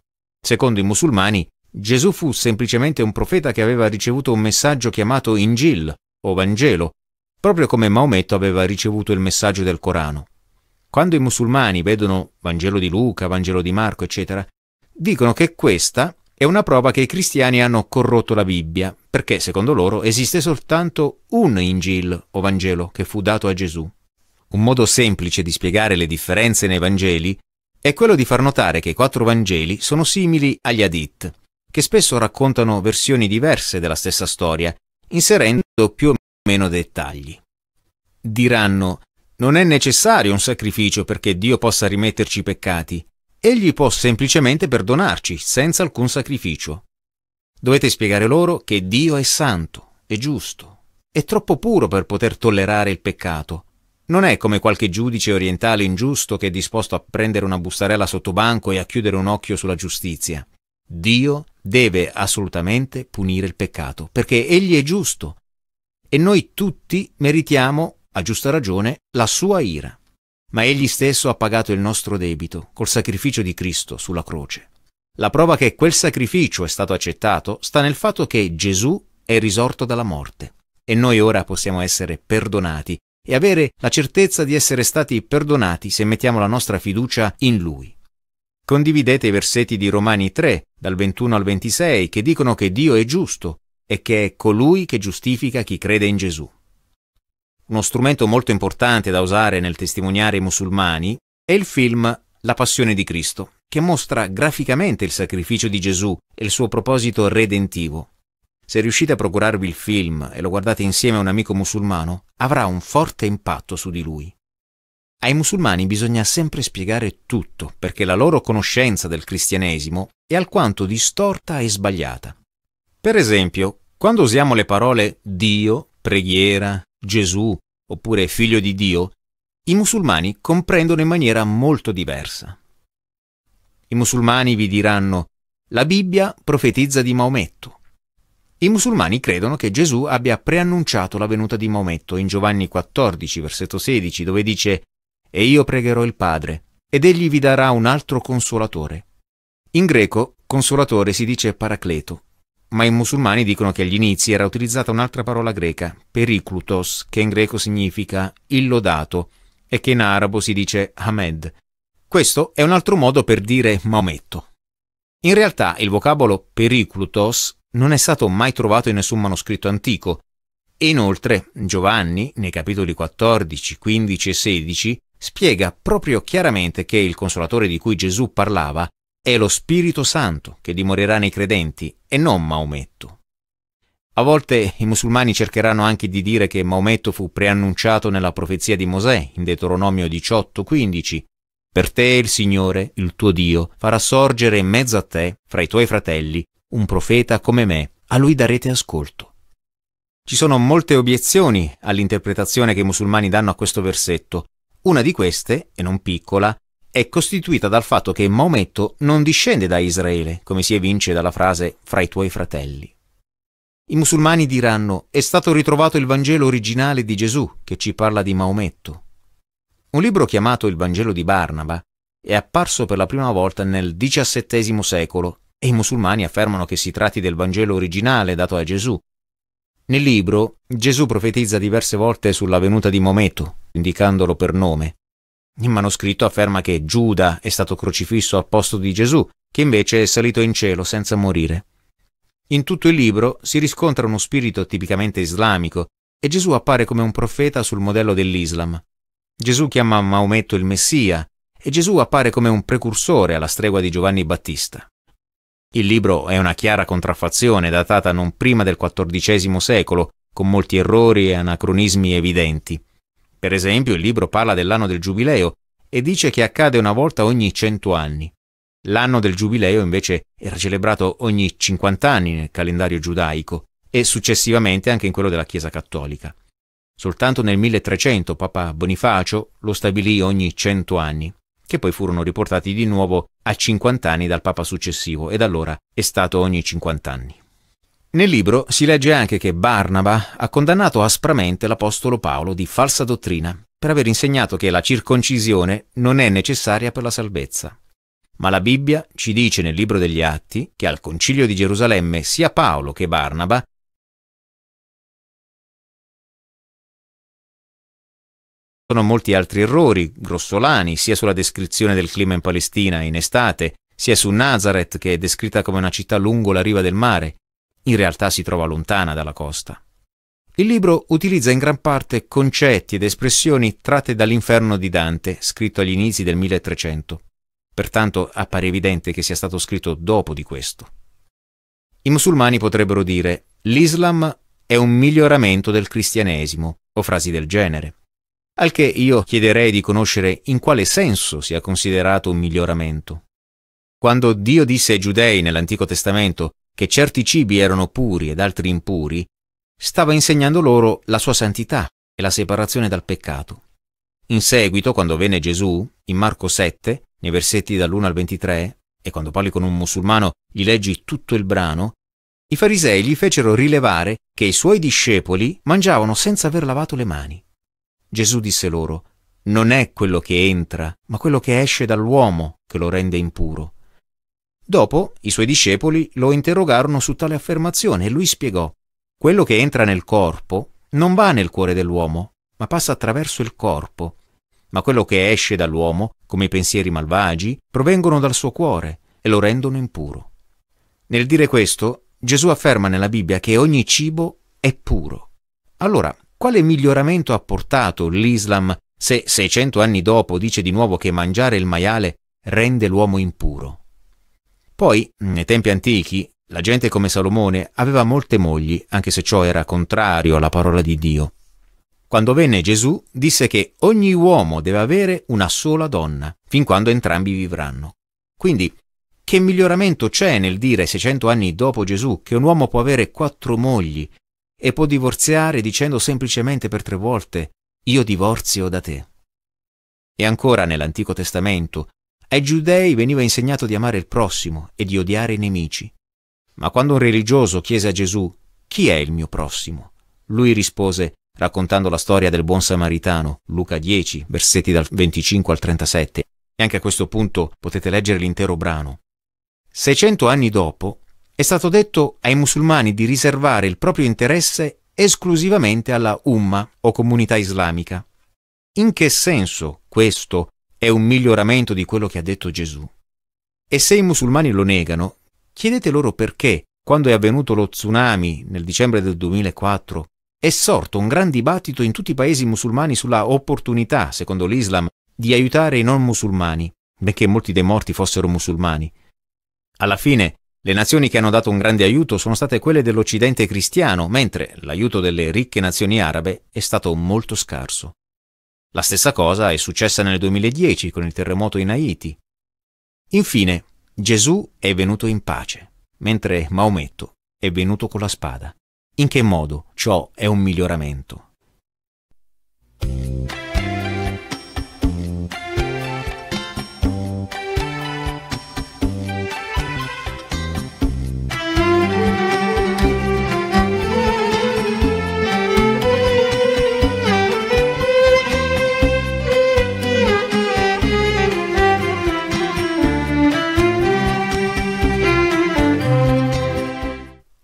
Secondo i musulmani, Gesù fu semplicemente un profeta che aveva ricevuto un messaggio chiamato Injil o Vangelo, proprio come Maometto aveva ricevuto il messaggio del Corano. Quando i musulmani vedono Vangelo di Luca, Vangelo di Marco, eccetera, dicono che questa è una prova che i cristiani hanno corrotto la Bibbia, perché secondo loro esiste soltanto un Injil o Vangelo che fu dato a Gesù. Un modo semplice di spiegare le differenze nei Vangeli è quello di far notare che i quattro Vangeli sono simili agli Hadith, che spesso raccontano versioni diverse della stessa storia, inserendo più o meno dettagli. Diranno, non è necessario un sacrificio perché Dio possa rimetterci i peccati, egli può semplicemente perdonarci senza alcun sacrificio. Dovete spiegare loro che Dio è santo, è giusto, è troppo puro per poter tollerare il peccato non è come qualche giudice orientale ingiusto che è disposto a prendere una bustarella sotto banco e a chiudere un occhio sulla giustizia. Dio deve assolutamente punire il peccato, perché egli è giusto e noi tutti meritiamo, a giusta ragione, la sua ira. Ma egli stesso ha pagato il nostro debito col sacrificio di Cristo sulla croce. La prova che quel sacrificio è stato accettato sta nel fatto che Gesù è risorto dalla morte e noi ora possiamo essere perdonati e avere la certezza di essere stati perdonati se mettiamo la nostra fiducia in Lui. Condividete i versetti di Romani 3, dal 21 al 26, che dicono che Dio è giusto e che è colui che giustifica chi crede in Gesù. Uno strumento molto importante da usare nel testimoniare i musulmani è il film La Passione di Cristo, che mostra graficamente il sacrificio di Gesù e il suo proposito redentivo. Se riuscite a procurarvi il film e lo guardate insieme a un amico musulmano, avrà un forte impatto su di lui. Ai musulmani bisogna sempre spiegare tutto, perché la loro conoscenza del cristianesimo è alquanto distorta e sbagliata. Per esempio, quando usiamo le parole Dio, preghiera, Gesù oppure figlio di Dio, i musulmani comprendono in maniera molto diversa. I musulmani vi diranno la Bibbia profetizza di Maometto, i musulmani credono che Gesù abbia preannunciato la venuta di Maometto in Giovanni 14, versetto 16, dove dice E io pregherò il Padre, ed egli vi darà un altro consolatore. In greco, consolatore si dice paracleto, ma i musulmani dicono che agli inizi era utilizzata un'altra parola greca, periclutos, che in greco significa illodato e che in arabo si dice Hamed. Questo è un altro modo per dire Maometto. In realtà il vocabolo periclutos non è stato mai trovato in nessun manoscritto antico e inoltre Giovanni, nei capitoli 14, 15 e 16, spiega proprio chiaramente che il consolatore di cui Gesù parlava è lo Spirito Santo che dimorerà nei credenti e non Maometto. A volte i musulmani cercheranno anche di dire che Maometto fu preannunciato nella profezia di Mosè in Deuteronomio 18:15. Per te il Signore, il tuo Dio, farà sorgere in mezzo a te, fra i tuoi fratelli, un profeta come me, a lui darete ascolto. Ci sono molte obiezioni all'interpretazione che i musulmani danno a questo versetto. Una di queste, e non piccola, è costituita dal fatto che Maometto non discende da Israele, come si evince dalla frase fra i tuoi fratelli. I musulmani diranno è stato ritrovato il Vangelo originale di Gesù che ci parla di Maometto. Un libro chiamato Il Vangelo di Barnaba è apparso per la prima volta nel XVII secolo e i musulmani affermano che si tratti del Vangelo originale dato a Gesù. Nel libro Gesù profetizza diverse volte sulla venuta di Maometto, indicandolo per nome. Il manoscritto afferma che Giuda è stato crocifisso al posto di Gesù, che invece è salito in cielo senza morire. In tutto il libro si riscontra uno spirito tipicamente islamico e Gesù appare come un profeta sul modello dell'Islam. Gesù chiama Maometto il Messia e Gesù appare come un precursore alla stregua di Giovanni Battista. Il libro è una chiara contraffazione datata non prima del XIV secolo, con molti errori e anacronismi evidenti. Per esempio, il libro parla dell'anno del Giubileo e dice che accade una volta ogni cento anni. L'anno del Giubileo invece era celebrato ogni 50 anni nel calendario giudaico e successivamente anche in quello della Chiesa cattolica. Soltanto nel 1300 Papa Bonifacio lo stabilì ogni cento anni, che poi furono riportati di nuovo a 50 anni dal Papa successivo e da allora è stato ogni 50 anni. Nel libro si legge anche che Barnaba ha condannato aspramente l'Apostolo Paolo di falsa dottrina per aver insegnato che la circoncisione non è necessaria per la salvezza. Ma la Bibbia ci dice nel libro degli Atti che al concilio di Gerusalemme sia Paolo che Barnaba sono molti altri errori, grossolani, sia sulla descrizione del clima in Palestina in estate, sia su Nazareth che è descritta come una città lungo la riva del mare. In realtà si trova lontana dalla costa. Il libro utilizza in gran parte concetti ed espressioni tratte dall'inferno di Dante, scritto agli inizi del 1300. Pertanto appare evidente che sia stato scritto dopo di questo. I musulmani potrebbero dire l'Islam è un miglioramento del cristianesimo, o frasi del genere al che io chiederei di conoscere in quale senso sia considerato un miglioramento. Quando Dio disse ai giudei nell'Antico Testamento che certi cibi erano puri ed altri impuri, stava insegnando loro la sua santità e la separazione dal peccato. In seguito, quando venne Gesù, in Marco 7, nei versetti dall'1 al 23, e quando parli con un musulmano gli leggi tutto il brano, i farisei gli fecero rilevare che i suoi discepoli mangiavano senza aver lavato le mani. Gesù disse loro, non è quello che entra, ma quello che esce dall'uomo che lo rende impuro. Dopo i suoi discepoli lo interrogarono su tale affermazione e lui spiegò, quello che entra nel corpo non va nel cuore dell'uomo, ma passa attraverso il corpo, ma quello che esce dall'uomo, come i pensieri malvagi, provengono dal suo cuore e lo rendono impuro. Nel dire questo, Gesù afferma nella Bibbia che ogni cibo è puro. Allora, quale miglioramento ha portato l'Islam se 600 anni dopo dice di nuovo che mangiare il maiale rende l'uomo impuro? Poi, nei tempi antichi, la gente come Salomone aveva molte mogli, anche se ciò era contrario alla parola di Dio. Quando venne Gesù, disse che ogni uomo deve avere una sola donna, fin quando entrambi vivranno. Quindi, che miglioramento c'è nel dire 600 anni dopo Gesù che un uomo può avere quattro mogli e può divorziare dicendo semplicemente per tre volte io divorzio da te. E ancora nell'Antico Testamento ai giudei veniva insegnato di amare il prossimo e di odiare i nemici. Ma quando un religioso chiese a Gesù chi è il mio prossimo, lui rispose raccontando la storia del buon samaritano, Luca 10, versetti dal 25 al 37, e anche a questo punto potete leggere l'intero brano. Seicento anni dopo, è stato detto ai musulmani di riservare il proprio interesse esclusivamente alla Umma o comunità islamica. In che senso questo è un miglioramento di quello che ha detto Gesù? E se i musulmani lo negano, chiedete loro perché, quando è avvenuto lo tsunami nel dicembre del 2004, è sorto un gran dibattito in tutti i paesi musulmani sulla opportunità, secondo l'Islam, di aiutare i non musulmani, benché molti dei morti fossero musulmani. Alla fine le nazioni che hanno dato un grande aiuto sono state quelle dell'Occidente cristiano, mentre l'aiuto delle ricche nazioni arabe è stato molto scarso. La stessa cosa è successa nel 2010 con il terremoto in Haiti. Infine, Gesù è venuto in pace, mentre Maometto è venuto con la spada. In che modo ciò è un miglioramento?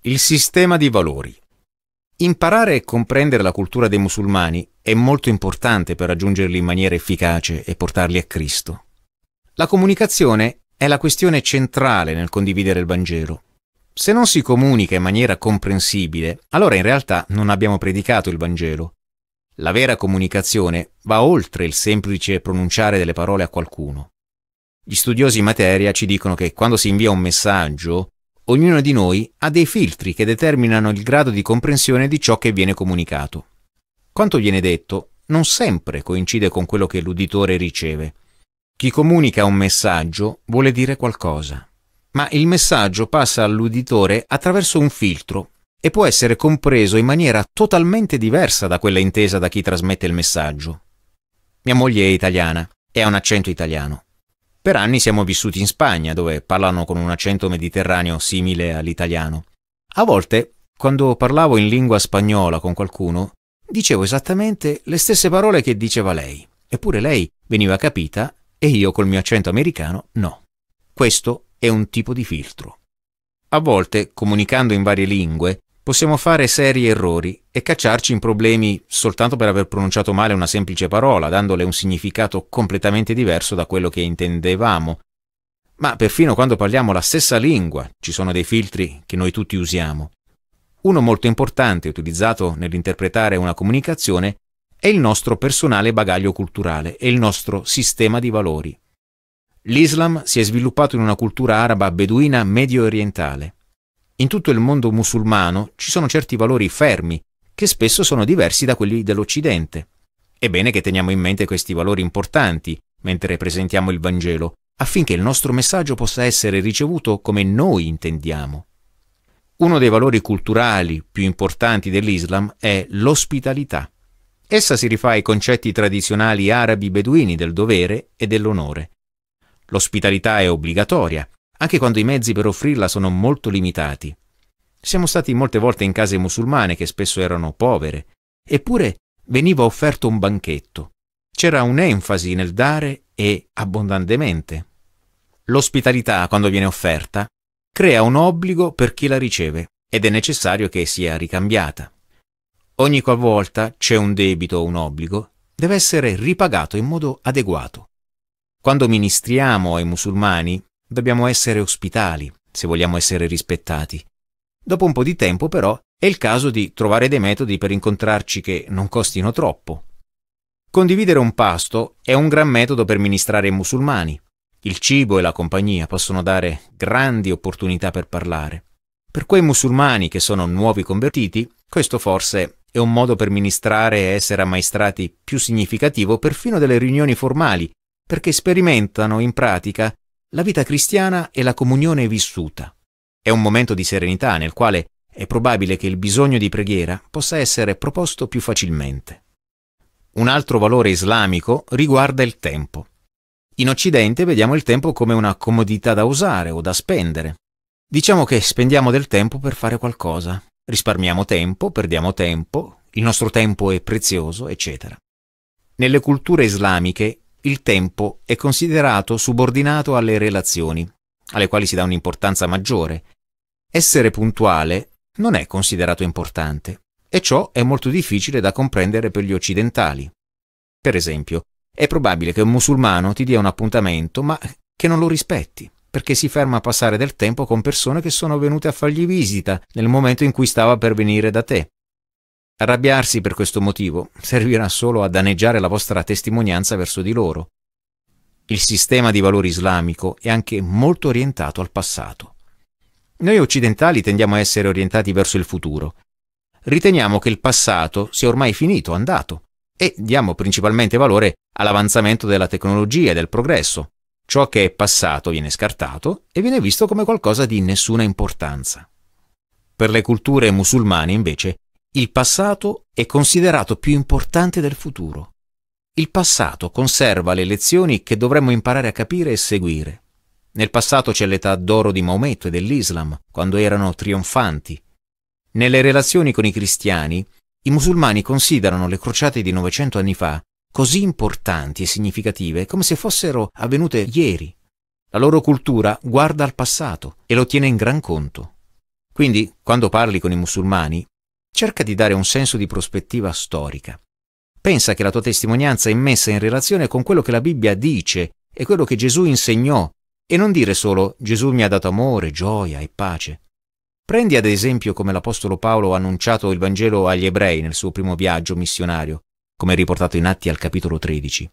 Il sistema di valori. Imparare e comprendere la cultura dei musulmani è molto importante per raggiungerli in maniera efficace e portarli a Cristo. La comunicazione è la questione centrale nel condividere il Vangelo. Se non si comunica in maniera comprensibile, allora in realtà non abbiamo predicato il Vangelo. La vera comunicazione va oltre il semplice pronunciare delle parole a qualcuno. Gli studiosi in materia ci dicono che quando si invia un messaggio, ognuno di noi ha dei filtri che determinano il grado di comprensione di ciò che viene comunicato. Quanto viene detto non sempre coincide con quello che l'uditore riceve. Chi comunica un messaggio vuole dire qualcosa, ma il messaggio passa all'uditore attraverso un filtro e può essere compreso in maniera totalmente diversa da quella intesa da chi trasmette il messaggio. Mia moglie è italiana e ha un accento italiano. Per anni siamo vissuti in Spagna, dove parlano con un accento mediterraneo simile all'italiano. A volte, quando parlavo in lingua spagnola con qualcuno, dicevo esattamente le stesse parole che diceva lei, eppure lei veniva capita e io col mio accento americano no. Questo è un tipo di filtro. A volte, comunicando in varie lingue, possiamo fare seri errori e cacciarci in problemi soltanto per aver pronunciato male una semplice parola, dandole un significato completamente diverso da quello che intendevamo. Ma perfino quando parliamo la stessa lingua ci sono dei filtri che noi tutti usiamo. Uno molto importante utilizzato nell'interpretare una comunicazione è il nostro personale bagaglio culturale e il nostro sistema di valori. L'Islam si è sviluppato in una cultura araba beduina medio orientale in tutto il mondo musulmano ci sono certi valori fermi, che spesso sono diversi da quelli dell'Occidente. È bene che teniamo in mente questi valori importanti mentre presentiamo il Vangelo, affinché il nostro messaggio possa essere ricevuto come noi intendiamo. Uno dei valori culturali più importanti dell'Islam è l'ospitalità. Essa si rifà ai concetti tradizionali arabi beduini del dovere e dell'onore. L'ospitalità è obbligatoria anche quando i mezzi per offrirla sono molto limitati. Siamo stati molte volte in case musulmane che spesso erano povere, eppure veniva offerto un banchetto. C'era un'enfasi nel dare e abbondantemente. L'ospitalità, quando viene offerta, crea un obbligo per chi la riceve ed è necessario che sia ricambiata. Ogni qualvolta c'è un debito o un obbligo, deve essere ripagato in modo adeguato. Quando ministriamo ai musulmani, dobbiamo essere ospitali se vogliamo essere rispettati. Dopo un po' di tempo, però, è il caso di trovare dei metodi per incontrarci che non costino troppo. Condividere un pasto è un gran metodo per ministrare ai musulmani. Il cibo e la compagnia possono dare grandi opportunità per parlare. Per quei musulmani che sono nuovi convertiti, questo forse è un modo per ministrare e essere ammaestrati più significativo perfino delle riunioni formali, perché sperimentano in pratica la vita cristiana è la comunione vissuta. È un momento di serenità nel quale è probabile che il bisogno di preghiera possa essere proposto più facilmente. Un altro valore islamico riguarda il tempo. In Occidente vediamo il tempo come una comodità da usare o da spendere. Diciamo che spendiamo del tempo per fare qualcosa, risparmiamo tempo, perdiamo tempo, il nostro tempo è prezioso, eccetera. Nelle culture islamiche il tempo è considerato subordinato alle relazioni, alle quali si dà un'importanza maggiore. Essere puntuale non è considerato importante e ciò è molto difficile da comprendere per gli occidentali. Per esempio, è probabile che un musulmano ti dia un appuntamento ma che non lo rispetti, perché si ferma a passare del tempo con persone che sono venute a fargli visita nel momento in cui stava per venire da te. Arrabbiarsi per questo motivo servirà solo a danneggiare la vostra testimonianza verso di loro. Il sistema di valori islamico è anche molto orientato al passato. Noi occidentali tendiamo a essere orientati verso il futuro. Riteniamo che il passato sia ormai finito, andato, e diamo principalmente valore all'avanzamento della tecnologia e del progresso. Ciò che è passato viene scartato e viene visto come qualcosa di nessuna importanza. Per le culture musulmane, invece, il passato è considerato più importante del futuro. Il passato conserva le lezioni che dovremmo imparare a capire e seguire. Nel passato c'è l'età d'oro di Maometto e dell'Islam, quando erano trionfanti. Nelle relazioni con i cristiani, i musulmani considerano le crociate di 900 anni fa così importanti e significative come se fossero avvenute ieri. La loro cultura guarda al passato e lo tiene in gran conto. Quindi, quando parli con i musulmani, Cerca di dare un senso di prospettiva storica. Pensa che la tua testimonianza è messa in relazione con quello che la Bibbia dice e quello che Gesù insegnò, e non dire solo Gesù mi ha dato amore, gioia e pace. Prendi ad esempio come l'Apostolo Paolo ha annunciato il Vangelo agli ebrei nel suo primo viaggio missionario, come riportato in Atti al capitolo 13.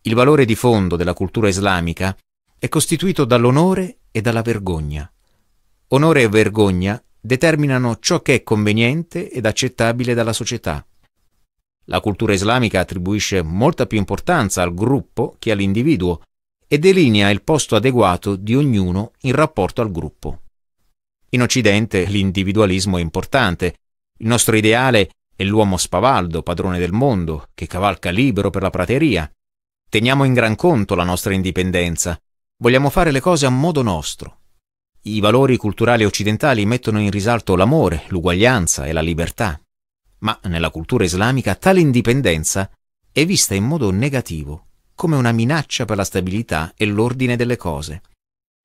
Il valore di fondo della cultura islamica è costituito dall'onore e dalla vergogna. Onore e vergogna determinano ciò che è conveniente ed accettabile dalla società. La cultura islamica attribuisce molta più importanza al gruppo che all'individuo e delinea il posto adeguato di ognuno in rapporto al gruppo. In Occidente l'individualismo è importante. Il nostro ideale è l'uomo spavaldo, padrone del mondo, che cavalca libero per la prateria. Teniamo in gran conto la nostra indipendenza. Vogliamo fare le cose a modo nostro. I valori culturali occidentali mettono in risalto l'amore, l'uguaglianza e la libertà, ma nella cultura islamica tale indipendenza è vista in modo negativo, come una minaccia per la stabilità e l'ordine delle cose.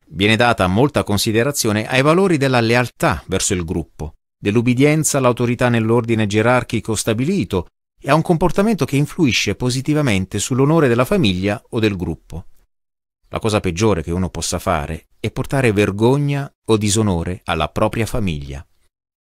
Viene data molta considerazione ai valori della lealtà verso il gruppo, dell'ubbidienza all'autorità nell'ordine gerarchico stabilito e a un comportamento che influisce positivamente sull'onore della famiglia o del gruppo. La cosa peggiore che uno possa fare è portare vergogna o disonore alla propria famiglia.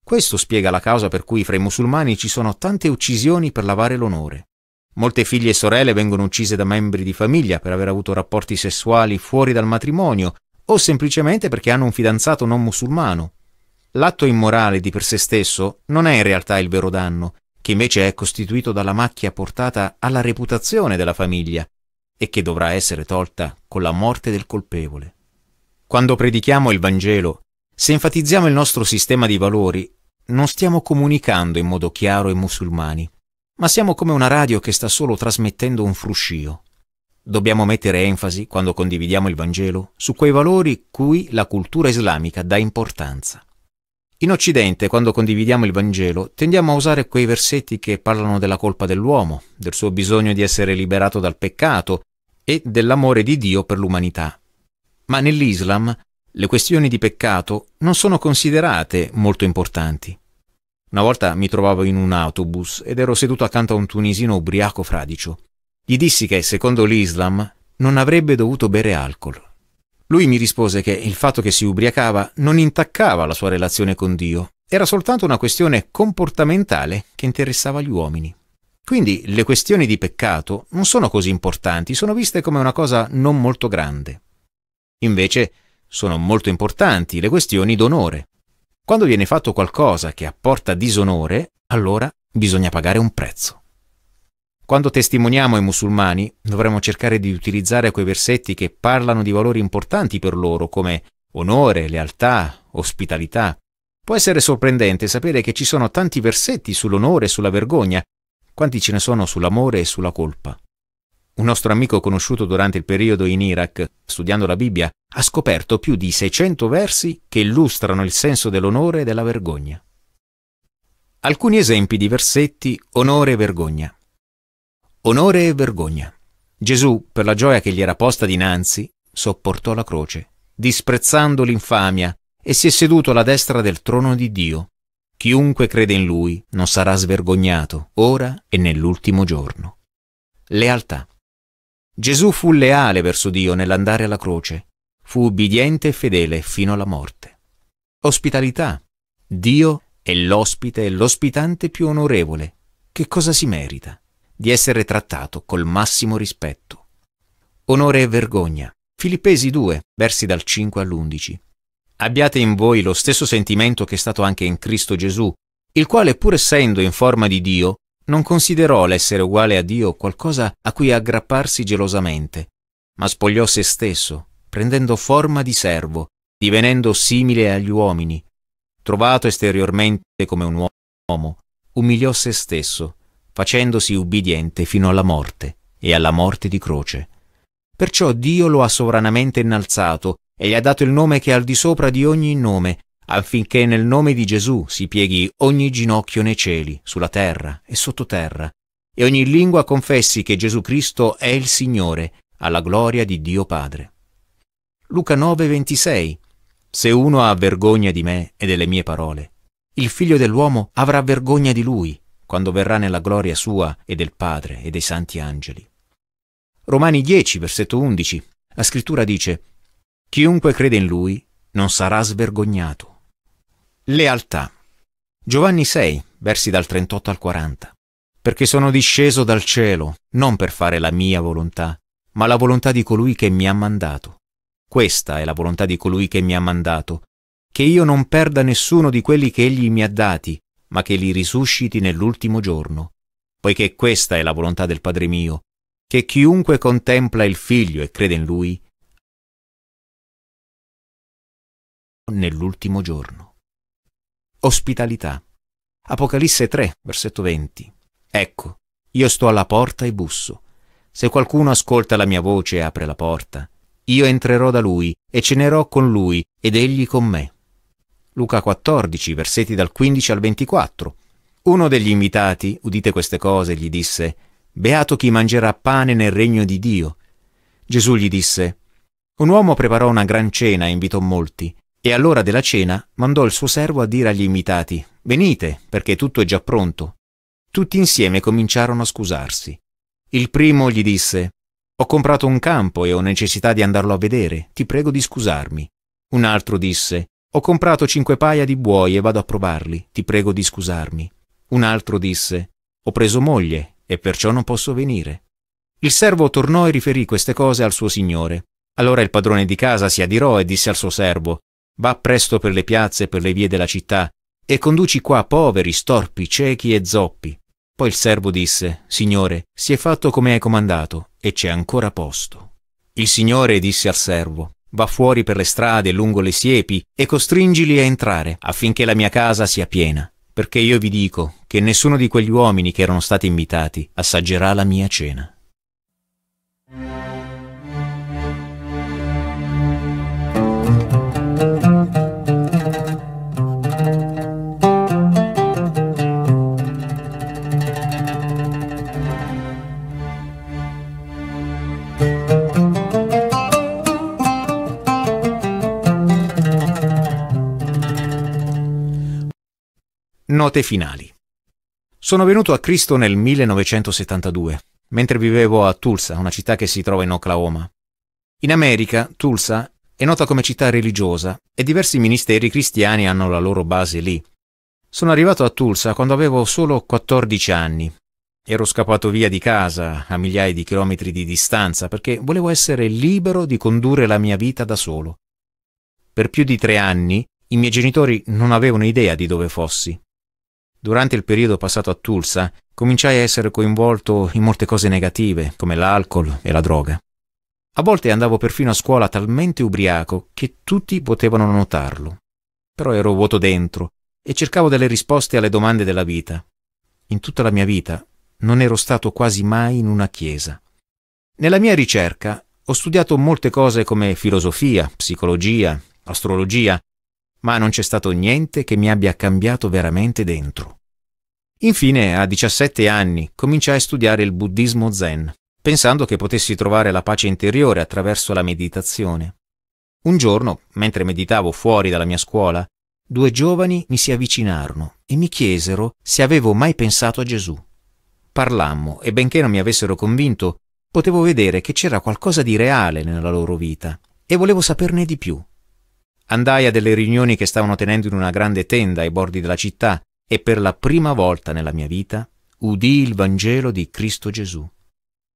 Questo spiega la causa per cui fra i musulmani ci sono tante uccisioni per lavare l'onore. Molte figlie e sorelle vengono uccise da membri di famiglia per aver avuto rapporti sessuali fuori dal matrimonio o semplicemente perché hanno un fidanzato non musulmano. L'atto immorale di per sé stesso non è in realtà il vero danno, che invece è costituito dalla macchia portata alla reputazione della famiglia e che dovrà essere tolta con la morte del colpevole. Quando predichiamo il Vangelo, se enfatizziamo il nostro sistema di valori, non stiamo comunicando in modo chiaro ai musulmani, ma siamo come una radio che sta solo trasmettendo un fruscio. Dobbiamo mettere enfasi, quando condividiamo il Vangelo, su quei valori cui la cultura islamica dà importanza. In Occidente, quando condividiamo il Vangelo, tendiamo a usare quei versetti che parlano della colpa dell'uomo, del suo bisogno di essere liberato dal peccato, e dell'amore di Dio per l'umanità. Ma nell'Islam le questioni di peccato non sono considerate molto importanti. Una volta mi trovavo in un autobus ed ero seduto accanto a un tunisino ubriaco fradicio. Gli dissi che, secondo l'Islam, non avrebbe dovuto bere alcol. Lui mi rispose che il fatto che si ubriacava non intaccava la sua relazione con Dio, era soltanto una questione comportamentale che interessava gli uomini. Quindi le questioni di peccato non sono così importanti, sono viste come una cosa non molto grande. Invece sono molto importanti le questioni d'onore. Quando viene fatto qualcosa che apporta disonore, allora bisogna pagare un prezzo. Quando testimoniamo ai musulmani, dovremmo cercare di utilizzare quei versetti che parlano di valori importanti per loro, come onore, lealtà, ospitalità. Può essere sorprendente sapere che ci sono tanti versetti sull'onore e sulla vergogna, quanti ce ne sono sull'amore e sulla colpa. Un nostro amico conosciuto durante il periodo in Iraq, studiando la Bibbia, ha scoperto più di 600 versi che illustrano il senso dell'onore e della vergogna. Alcuni esempi di versetti onore e vergogna. Onore e vergogna. Gesù, per la gioia che gli era posta dinanzi, sopportò la croce, disprezzando l'infamia, e si è seduto alla destra del trono di Dio. Chiunque crede in lui non sarà svergognato, ora e nell'ultimo giorno. Lealtà. Gesù fu leale verso Dio nell'andare alla croce. Fu ubbidiente e fedele fino alla morte. Ospitalità. Dio è l'ospite e l'ospitante più onorevole. Che cosa si merita? Di essere trattato col massimo rispetto. Onore e vergogna. Filippesi 2, versi dal 5 all'11 abbiate in voi lo stesso sentimento che è stato anche in Cristo Gesù, il quale pur essendo in forma di Dio, non considerò l'essere uguale a Dio qualcosa a cui aggrapparsi gelosamente, ma spogliò se stesso, prendendo forma di servo, divenendo simile agli uomini. Trovato esteriormente come un uomo, umiliò se stesso, facendosi ubbidiente fino alla morte e alla morte di croce. Perciò Dio lo ha sovranamente innalzato e gli ha dato il nome che è al di sopra di ogni nome, affinché nel nome di Gesù si pieghi ogni ginocchio nei cieli, sulla terra e sottoterra, e ogni lingua confessi che Gesù Cristo è il Signore, alla gloria di Dio Padre. Luca 9:26 Se uno ha vergogna di me e delle mie parole, il figlio dell'uomo avrà vergogna di lui, quando verrà nella gloria sua e del Padre e dei santi angeli. Romani 10, versetto 11, la scrittura dice Chiunque crede in lui non sarà svergognato. Lealtà. Giovanni 6, versi dal 38 al 40. Perché sono disceso dal cielo, non per fare la mia volontà, ma la volontà di colui che mi ha mandato. Questa è la volontà di colui che mi ha mandato, che io non perda nessuno di quelli che egli mi ha dati, ma che li risusciti nell'ultimo giorno, poiché questa è la volontà del Padre mio, che chiunque contempla il Figlio e crede in lui, nell'ultimo giorno. Ospitalità. Apocalisse 3, versetto 20. Ecco, io sto alla porta e busso. Se qualcuno ascolta la mia voce e apre la porta, io entrerò da lui e cenerò con lui ed egli con me. Luca 14, versetti dal 15 al 24. Uno degli invitati, udite queste cose, gli disse, Beato chi mangerà pane nel regno di Dio. Gesù gli disse, Un uomo preparò una gran cena e invitò molti. E all'ora della cena mandò il suo servo a dire agli invitati Venite, perché tutto è già pronto. Tutti insieme cominciarono a scusarsi. Il primo gli disse Ho comprato un campo e ho necessità di andarlo a vedere, ti prego di scusarmi. Un altro disse Ho comprato cinque paia di buoi e vado a provarli, ti prego di scusarmi. Un altro disse Ho preso moglie e perciò non posso venire. Il servo tornò e riferì queste cose al suo signore. Allora il padrone di casa si adirò e disse al suo servo Va presto per le piazze e per le vie della città e conduci qua poveri, storpi, ciechi e zoppi. Poi il servo disse, Signore, si è fatto come hai comandato e c'è ancora posto. Il Signore disse al servo, Va fuori per le strade, lungo le siepi, e costringili a entrare, affinché la mia casa sia piena, perché io vi dico che nessuno di quegli uomini che erano stati invitati assaggerà la mia cena. Note finali. Sono venuto a Cristo nel 1972, mentre vivevo a Tulsa, una città che si trova in Oklahoma. In America, Tulsa è nota come città religiosa e diversi ministeri cristiani hanno la loro base lì. Sono arrivato a Tulsa quando avevo solo 14 anni. Ero scappato via di casa a migliaia di chilometri di distanza perché volevo essere libero di condurre la mia vita da solo. Per più di tre anni i miei genitori non avevano idea di dove fossi. Durante il periodo passato a Tulsa, cominciai a essere coinvolto in molte cose negative, come l'alcol e la droga. A volte andavo perfino a scuola talmente ubriaco che tutti potevano notarlo. Però ero vuoto dentro e cercavo delle risposte alle domande della vita. In tutta la mia vita non ero stato quasi mai in una chiesa. Nella mia ricerca ho studiato molte cose come filosofia, psicologia, astrologia ma non c'è stato niente che mi abbia cambiato veramente dentro. Infine, a 17 anni, cominciai a studiare il buddismo zen, pensando che potessi trovare la pace interiore attraverso la meditazione. Un giorno, mentre meditavo fuori dalla mia scuola, due giovani mi si avvicinarono e mi chiesero se avevo mai pensato a Gesù. Parlammo e benché non mi avessero convinto, potevo vedere che c'era qualcosa di reale nella loro vita e volevo saperne di più. Andai a delle riunioni che stavano tenendo in una grande tenda ai bordi della città e per la prima volta nella mia vita udii il Vangelo di Cristo Gesù.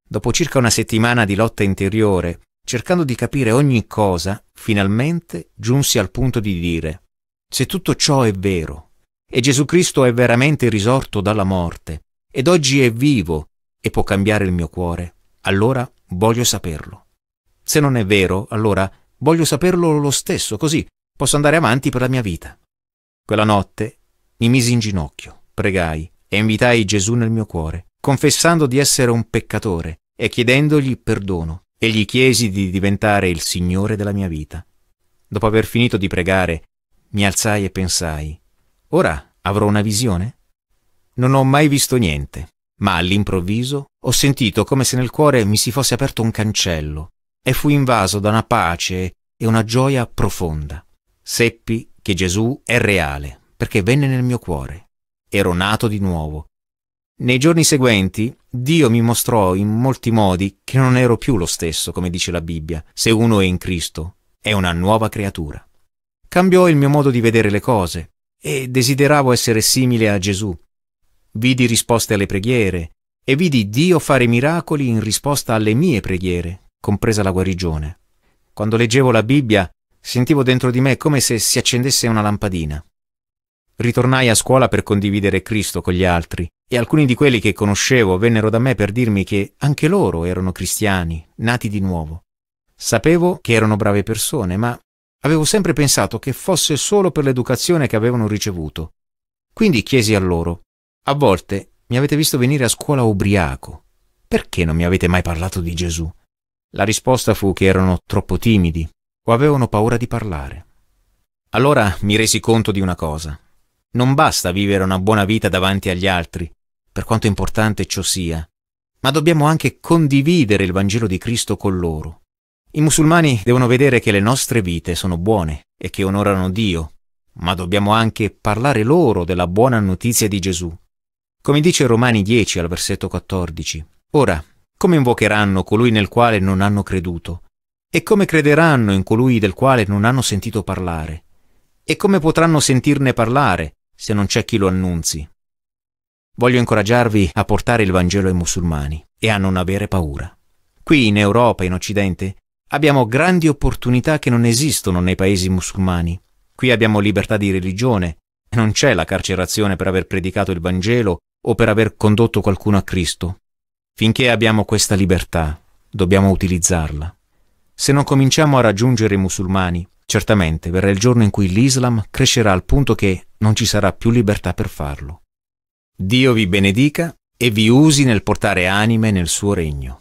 Dopo circa una settimana di lotta interiore, cercando di capire ogni cosa, finalmente giunsi al punto di dire, se tutto ciò è vero, e Gesù Cristo è veramente risorto dalla morte, ed oggi è vivo e può cambiare il mio cuore, allora voglio saperlo. Se non è vero, allora Voglio saperlo lo stesso, così posso andare avanti per la mia vita. Quella notte mi misi in ginocchio, pregai e invitai Gesù nel mio cuore, confessando di essere un peccatore e chiedendogli perdono, e gli chiesi di diventare il Signore della mia vita. Dopo aver finito di pregare, mi alzai e pensai, ora avrò una visione? Non ho mai visto niente, ma all'improvviso ho sentito come se nel cuore mi si fosse aperto un cancello e fui invaso da una pace e una gioia profonda. Seppi che Gesù è reale, perché venne nel mio cuore. Ero nato di nuovo. Nei giorni seguenti Dio mi mostrò in molti modi che non ero più lo stesso, come dice la Bibbia, se uno è in Cristo, è una nuova creatura. Cambiò il mio modo di vedere le cose e desideravo essere simile a Gesù. Vidi risposte alle preghiere e vidi Dio fare miracoli in risposta alle mie preghiere compresa la guarigione. Quando leggevo la Bibbia sentivo dentro di me come se si accendesse una lampadina. Ritornai a scuola per condividere Cristo con gli altri e alcuni di quelli che conoscevo vennero da me per dirmi che anche loro erano cristiani, nati di nuovo. Sapevo che erano brave persone, ma avevo sempre pensato che fosse solo per l'educazione che avevano ricevuto. Quindi chiesi a loro, a volte mi avete visto venire a scuola ubriaco, perché non mi avete mai parlato di Gesù? La risposta fu che erano troppo timidi o avevano paura di parlare. Allora mi resi conto di una cosa. Non basta vivere una buona vita davanti agli altri, per quanto importante ciò sia, ma dobbiamo anche condividere il Vangelo di Cristo con loro. I musulmani devono vedere che le nostre vite sono buone e che onorano Dio, ma dobbiamo anche parlare loro della buona notizia di Gesù. Come dice Romani 10 al versetto 14, Ora, come invocheranno colui nel quale non hanno creduto? E come crederanno in colui del quale non hanno sentito parlare? E come potranno sentirne parlare se non c'è chi lo annunzi? Voglio incoraggiarvi a portare il Vangelo ai musulmani e a non avere paura. Qui in Europa in Occidente abbiamo grandi opportunità che non esistono nei paesi musulmani. Qui abbiamo libertà di religione e non c'è la carcerazione per aver predicato il Vangelo o per aver condotto qualcuno a Cristo. Finché abbiamo questa libertà, dobbiamo utilizzarla. Se non cominciamo a raggiungere i musulmani, certamente verrà il giorno in cui l'Islam crescerà al punto che non ci sarà più libertà per farlo. Dio vi benedica e vi usi nel portare anime nel suo regno.